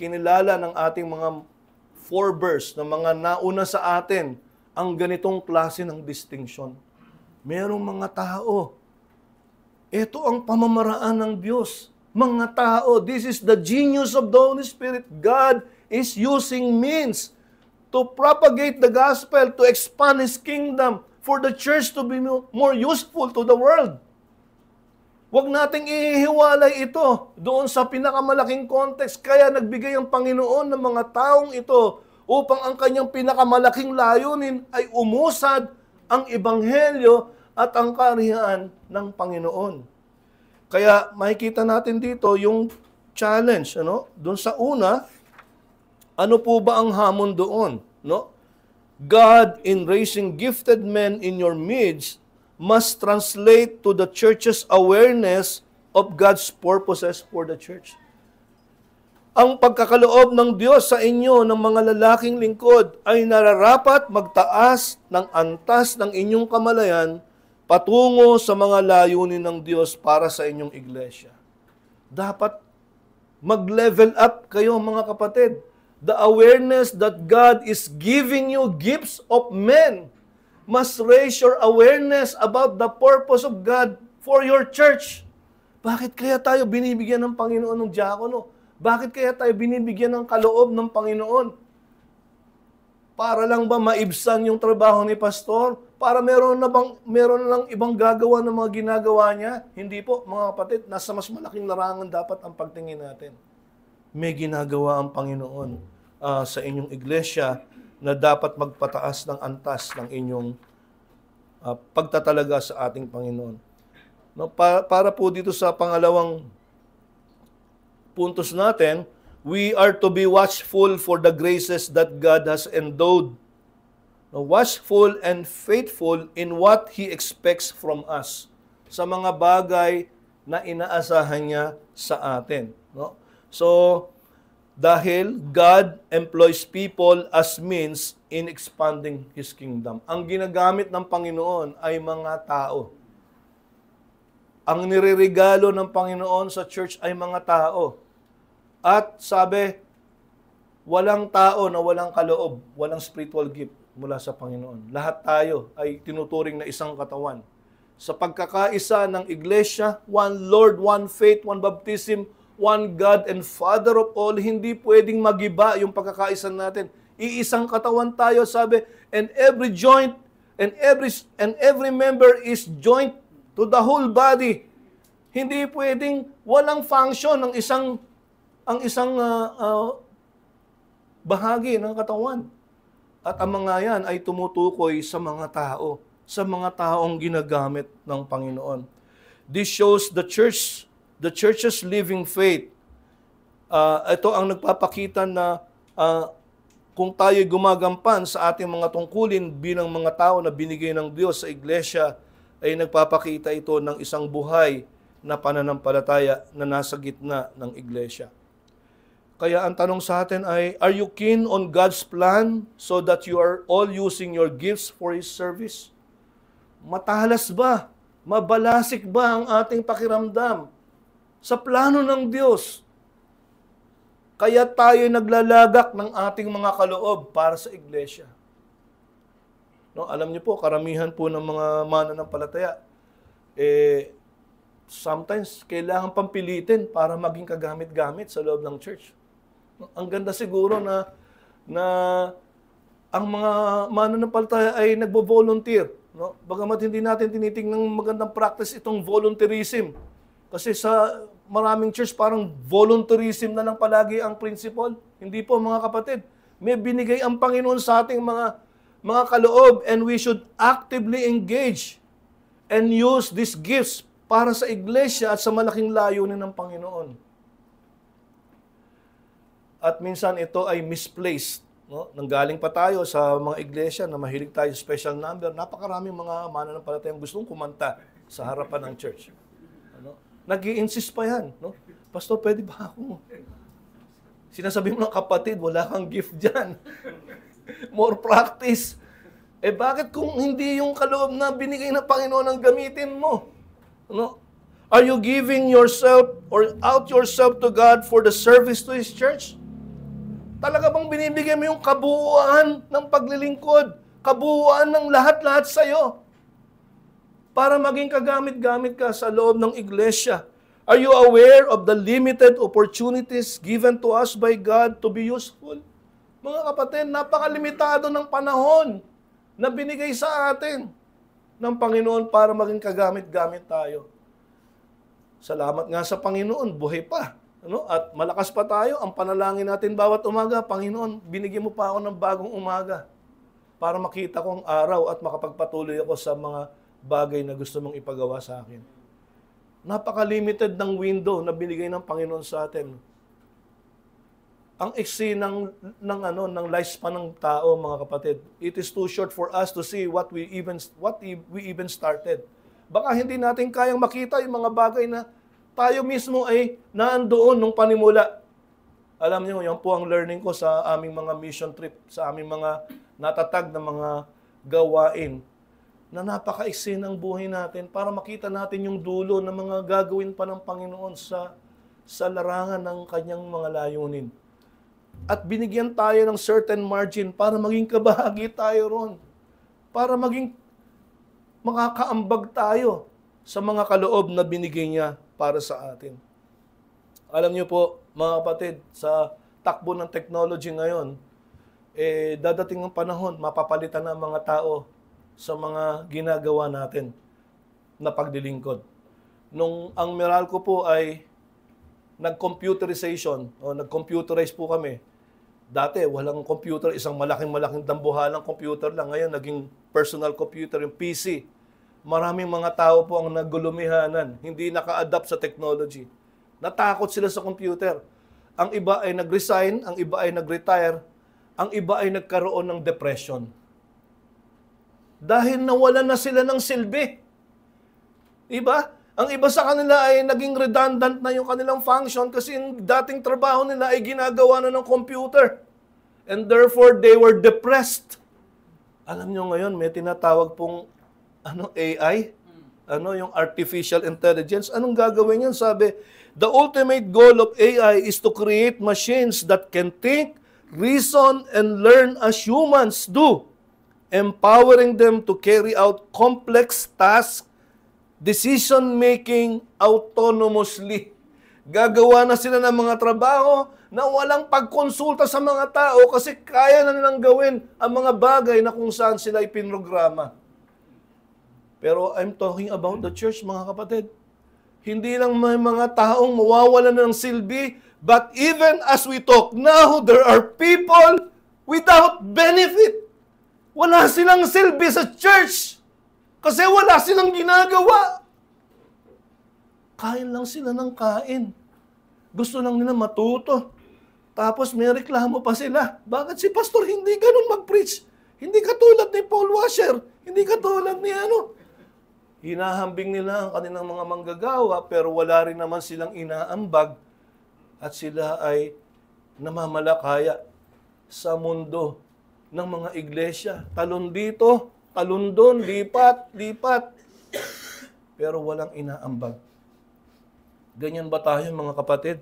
kinilala ng ating mga forebears, ng mga nauna sa atin, ang ganitong klase ng distinction. Merong mga tao, ito ang pamamaraan ng Diyos. Mga tao, this is the genius of the Holy Spirit. God is using means to propagate the gospel, to expand His kingdom, for the church to be more useful to the world. Huwag nating ihiwalay ito doon sa pinakamalaking context. Kaya nagbigay ang Panginoon ng mga taong ito upang ang kanyang pinakamalaking layunin ay umusad ang Ebanghelyo at ang karihan ng Panginoon. Kaya makikita natin dito yung challenge. Ano? Doon sa una, ano po ba ang hamon doon? No? God in raising gifted men in your midst must translate to the church's awareness of God's purposes for the church. Ang pagkakaloob ng Diyos sa inyo ng mga lalaking lingkod ay nararapat magtaas ng antas ng inyong kamalayan patungo sa mga layunin ng Diyos para sa inyong iglesia. Dapat mag-level up kayo mga kapatid the awareness that God is giving you gifts of men must raise your awareness about the purpose of God for your church. Bakit kaya tayo binibigyan ng Panginoon ng diakono? Bakit kaya tayo binibigyan ng kaloob ng Panginoon? Para lang ba maibsan yung trabaho ni pastor? Para meron na bang meron lang ibang gagawa ng mga ginagawa niya? Hindi po, mga kapatid, nasa mas malaking larangan dapat ang pagtingin natin. May ginagawa ang Panginoon uh, sa inyong iglesia na dapat magpataas ng antas ng inyong uh, pagtatalaga sa ating Panginoon. No, pa, para po dito sa pangalawang puntos natin, we are to be watchful for the graces that God has endowed. No, watchful and faithful in what He expects from us sa mga bagay na inaasahan niya sa atin. No? So, dahil God employs people as means in expanding His kingdom. Ang ginagamit ng Panginoon ay mga tao. Ang nireregalo ng Panginoon sa church ay mga tao. At sabi, walang tao na walang kaloob, walang spiritual gift mula sa Panginoon. Lahat tayo ay tinuturing na isang katawan. Sa pagkakaisa ng iglesia, one Lord, one faith, one baptism, one God and Father of all, hindi pwedeng magiba yung pagkakaisa natin. Iisang katawan tayo, sabi, and every joint and every and every member is joint to the whole body. Hindi pwedeng walang function ng isang ang isang uh, uh, bahagi ng katawan. At ang mga yan ay tumutukoy sa mga tao, sa mga taong ginagamit ng Panginoon. This shows the church the church's living faith. Uh, ito ang nagpapakita na uh, kung tayo gumagampan sa ating mga tungkulin bilang mga tao na binigay ng Diyos sa iglesia, ay nagpapakita ito ng isang buhay na pananampalataya na nasa gitna ng iglesia. Kaya ang tanong sa atin ay, are you keen on God's plan so that you are all using your gifts for His service? Matalas ba? Mabalasik ba ang ating pakiramdam sa plano ng Diyos. Kaya tayo naglalagak ng ating mga kaloob para sa iglesia. No, alam niyo po, karamihan po ng mga mananampalataya, eh, sometimes kailangan pampilitin para maging kagamit-gamit sa loob ng church. Ang ganda siguro na na ang mga mananampalataya ay nagbo-volunteer. No? Bagamat hindi natin tinitingnan magandang practice itong volunteerism. Kasi sa maraming church parang voluntarism na lang palagi ang principle. Hindi po mga kapatid. May binigay ang Panginoon sa ating mga mga kaloob and we should actively engage and use these gifts para sa iglesia at sa malaking layunin ng Panginoon. At minsan ito ay misplaced. No? Nanggaling pa tayo sa mga iglesia na mahilig tayo special number, napakaraming mga mananampalatayang gustong kumanta sa harapan ng church nag insist pa yan. No? Pastor, pwede ba ako? Sinasabi mo na kapatid, wala kang gift dyan. More practice. Eh bakit kung hindi yung kaloob na binigay ng Panginoon ang gamitin mo? No? Are you giving yourself or out yourself to God for the service to His church? Talaga bang binibigay mo yung kabuuan ng paglilingkod? Kabuuan ng lahat-lahat sa'yo? para maging kagamit-gamit ka sa loob ng iglesia. Are you aware of the limited opportunities given to us by God to be useful? Mga kapatid, napakalimitado ng panahon na binigay sa atin ng Panginoon para maging kagamit-gamit tayo. Salamat nga sa Panginoon, buhay pa. Ano? At malakas pa tayo. Ang panalangin natin bawat umaga, Panginoon, binigyan mo pa ako ng bagong umaga para makita kong araw at makapagpatuloy ako sa mga bagay na gusto mong ipagawa sa akin. Napaka-limited ng window na binigay ng Panginoon sa atin. Ang iksi ng, ng, ano, ng lifespan ng tao, mga kapatid, it is too short for us to see what we even, what e, we even started. Baka hindi natin kayang makita yung mga bagay na tayo mismo ay naandoon nung panimula. Alam niyo, yan po ang learning ko sa aming mga mission trip, sa aming mga natatag na mga gawain na napakaiksi ang buhay natin para makita natin yung dulo ng mga gagawin pa ng Panginoon sa, sa larangan ng kanyang mga layunin. At binigyan tayo ng certain margin para maging kabahagi tayo ron. Para maging makakaambag tayo sa mga kaloob na binigay niya para sa atin. Alam niyo po, mga kapatid, sa takbo ng technology ngayon, eh, dadating ang panahon, mapapalitan na ang mga tao sa mga ginagawa natin na pagdilingkod. Nung ang Meralco po ay nag-computerization o nag-computerize po kami. Dati walang computer, isang malaking malaking dambuhalang computer lang. Ngayon naging personal computer yung PC. Maraming mga tao po ang nagulumihanan, hindi naka-adapt sa technology. Natakot sila sa computer. Ang iba ay nag-resign, ang iba ay nag-retire, ang iba ay nagkaroon ng depression dahil nawala na sila ng silbi. Iba? Ang iba sa kanila ay naging redundant na yung kanilang function kasi yung dating trabaho nila ay ginagawa na ng computer. And therefore, they were depressed. Alam nyo ngayon, may tinatawag pong ano, AI, ano yung artificial intelligence. Anong gagawin yan? Sabi, the ultimate goal of AI is to create machines that can think, reason, and learn as humans do empowering them to carry out complex tasks, decision-making autonomously. Gagawa na sila ng mga trabaho na walang pagkonsulta sa mga tao kasi kaya na nilang gawin ang mga bagay na kung saan sila ipinrograma. Pero I'm talking about the church, mga kapatid. Hindi lang may mga taong mawawalan ng silbi, but even as we talk now, there are people without benefit. Wala silang silbi sa church kasi wala silang ginagawa. Kain lang sila ng kain. Gusto lang nila matuto. Tapos may reklamo pa sila. Bakit si pastor hindi ganun mag-preach? Hindi katulad ni Paul Washer. Hindi katulad ni ano. Hinahambing nila ang kanilang mga manggagawa pero wala rin naman silang inaambag at sila ay namamalakaya sa mundo ng mga iglesia. Talon dito, talon doon, lipat, lipat. Pero walang inaambag. Ganyan ba tayo mga kapatid?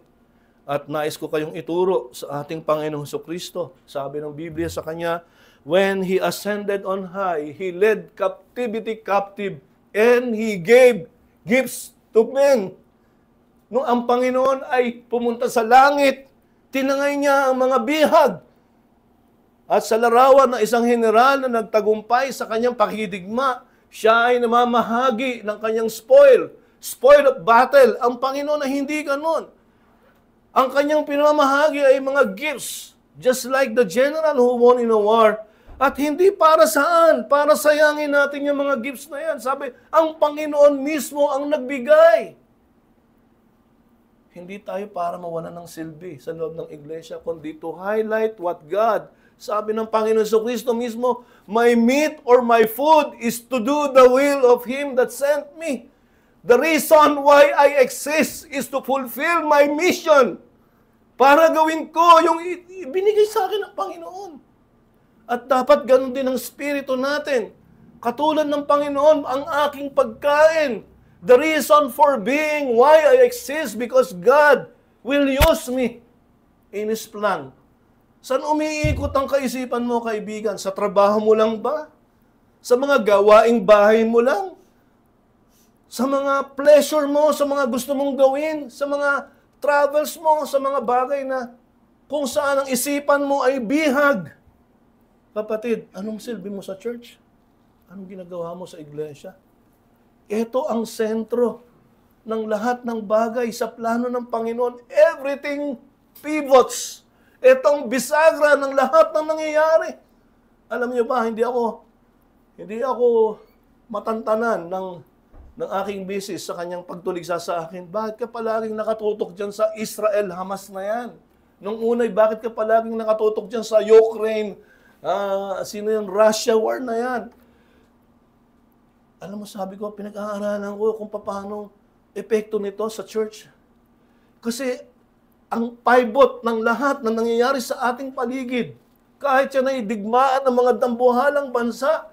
At nais ko kayong ituro sa ating Panginoong So Kristo. Sabi ng Biblia sa Kanya, When He ascended on high, He led captivity captive, and He gave gifts to men. Nung ang Panginoon ay pumunta sa langit, tinangay niya ang mga bihag, at sa larawan ng isang general na nagtagumpay sa kanyang pakidigma, siya ay namamahagi ng kanyang spoil, spoil of battle. Ang Panginoon na hindi ganun. Ang kanyang pinamamahagi ay mga gifts, just like the general who won in a war. At hindi para saan, para sayangin natin yung mga gifts na yan. Sabi, ang Panginoon mismo ang nagbigay. Hindi tayo para mawala ng silbi sa loob ng iglesia, kundi to highlight what God sabi ng Panginoon sa Kristo mismo, My meat or my food is to do the will of Him that sent me. The reason why I exist is to fulfill my mission. Para gawin ko yung binigay sa akin ng Panginoon. At dapat ganun din ang spirito natin. Katulad ng Panginoon, ang aking pagkain. The reason for being why I exist because God will use me in His plan Saan umiikot ang kaisipan mo, kaibigan? Sa trabaho mo lang ba? Sa mga gawaing bahay mo lang? Sa mga pleasure mo, sa mga gusto mong gawin, sa mga travels mo, sa mga bagay na kung saan ang isipan mo ay bihag. Kapatid, anong silbi mo sa church? Anong ginagawa mo sa iglesia? Ito ang sentro ng lahat ng bagay sa plano ng Panginoon. Everything pivots ito bisagra ng lahat ng nangyayari. Alam niyo ba, hindi ako hindi ako matantanan ng ng aking bisis sa kanyang pagtuligsa sa akin. Bakit ka palaging nakatutok diyan sa Israel Hamas na 'yan? Nung unay, bakit ka palaging nakatutok diyan sa Ukraine? Uh, sino yung Russia war na 'yan? Alam mo, sabi ko, pinag-aaralan ko kung paano epekto nito sa church. Kasi ang pivot ng lahat na nangyayari sa ating paligid. Kahit siya na idigmaan ng mga dambuhalang bansa,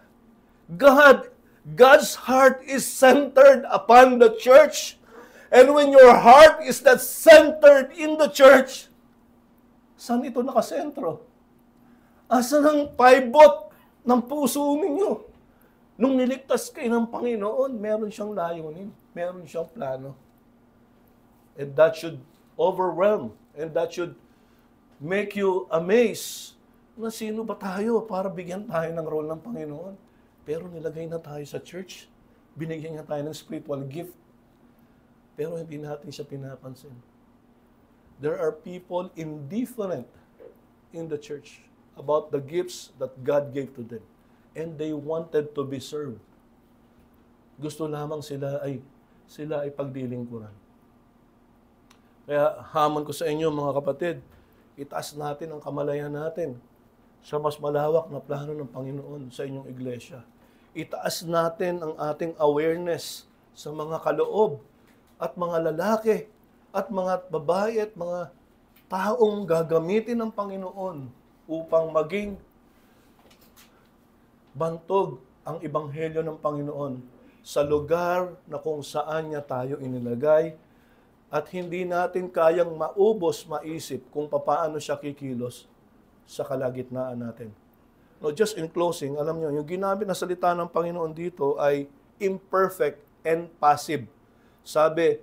God, God's heart is centered upon the church. And when your heart is that centered in the church, saan ito nakasentro? Asan ang pivot ng puso ninyo? Nung niligtas kayo ng Panginoon, meron siyang layunin, meron siyang plano. And that should overwhelmed. And that should make you amazed na sino ba tayo para bigyan tayo ng role ng Panginoon. Pero nilagay na tayo sa church. Binigyan niya tayo ng spiritual gift. Pero hindi natin siya pinapansin. There are people indifferent in the church about the gifts that God gave to them. And they wanted to be served. Gusto lamang sila ay sila ay pagdilingkuran. Kaya hamon ko sa inyo mga kapatid, itaas natin ang kamalayan natin sa mas malawak na plano ng Panginoon sa inyong iglesia. Itaas natin ang ating awareness sa mga kaloob at mga lalaki at mga babae at mga taong gagamitin ng Panginoon upang maging bantog ang ebanghelyo ng Panginoon sa lugar na kung saan niya tayo inilagay at hindi natin kayang maubos maisip kung papaano siya kikilos sa kalagitnaan natin. No, just in closing, alam niyo, yung ginamit na salita ng Panginoon dito ay imperfect and passive. Sabi,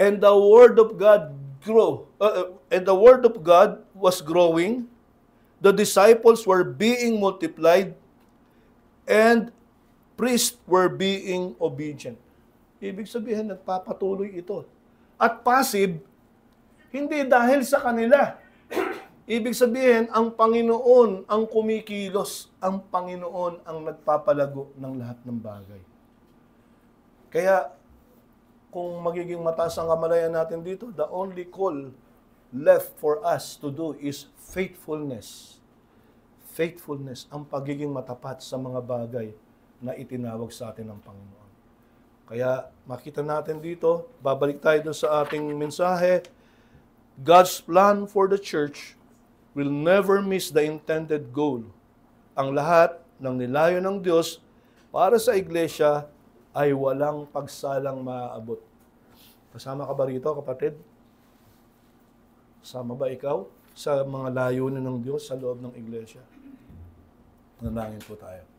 and the word of God grow uh, uh, and the word of God was growing the disciples were being multiplied and priests were being obedient ibig sabihin nagpapatuloy ito at passive, hindi dahil sa kanila. Ibig sabihin, ang Panginoon ang kumikilos, ang Panginoon ang nagpapalago ng lahat ng bagay. Kaya, kung magiging mataas ang kamalayan natin dito, the only call left for us to do is faithfulness. Faithfulness, ang pagiging matapat sa mga bagay na itinawag sa atin ng Panginoon. Kaya makita natin dito, babalik tayo dun sa ating mensahe, God's plan for the church will never miss the intended goal. Ang lahat ng nilayo ng Diyos para sa iglesia ay walang pagsalang maaabot. Kasama ka ba rito, kapatid? Kasama ba ikaw sa mga layunin ng Diyos sa loob ng iglesia? Nanangin po tayo.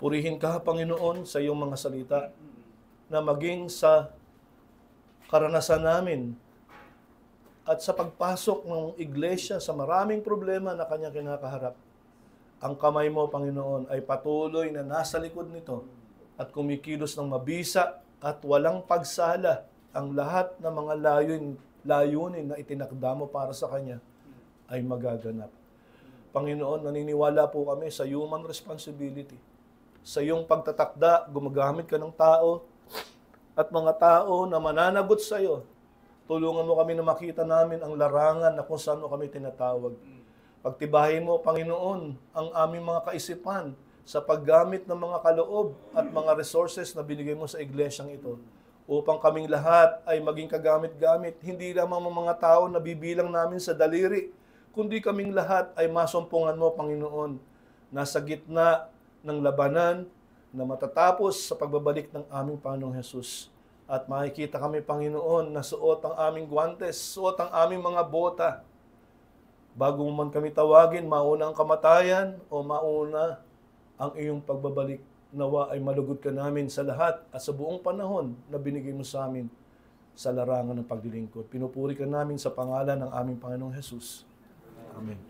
Purihin ka, Panginoon, sa iyong mga salita na maging sa karanasan namin at sa pagpasok ng iglesia sa maraming problema na kanya kinakaharap, ang kamay mo, Panginoon, ay patuloy na nasa likod nito at kumikilos ng mabisa at walang pagsala ang lahat ng mga layun, layunin na itinakda mo para sa Kanya ay magaganap. Panginoon, naniniwala po kami sa human responsibility sa iyong pagtatakda, gumagamit ka ng tao at mga tao na mananagot sa iyo. Tulungan mo kami na makita namin ang larangan na kung saan mo kami tinatawag. Pagtibahin mo, Panginoon, ang aming mga kaisipan sa paggamit ng mga kaloob at mga resources na binigay mo sa iglesyang ito upang kaming lahat ay maging kagamit-gamit, hindi lamang mga tao na bibilang namin sa daliri, kundi kaming lahat ay masumpungan mo, Panginoon. Nasa gitna ng labanan na matatapos sa pagbabalik ng aming Panginoong Hesus. At makikita kami, Panginoon, na suot ang aming guantes, suot ang aming mga bota. Bago man kami tawagin, mauna ang kamatayan o mauna ang iyong pagbabalik. Nawa ay malugod ka namin sa lahat at sa buong panahon na binigay mo sa amin sa larangan ng paglilingkod. Pinupuri ka namin sa pangalan ng aming Panginoong Hesus. Amen.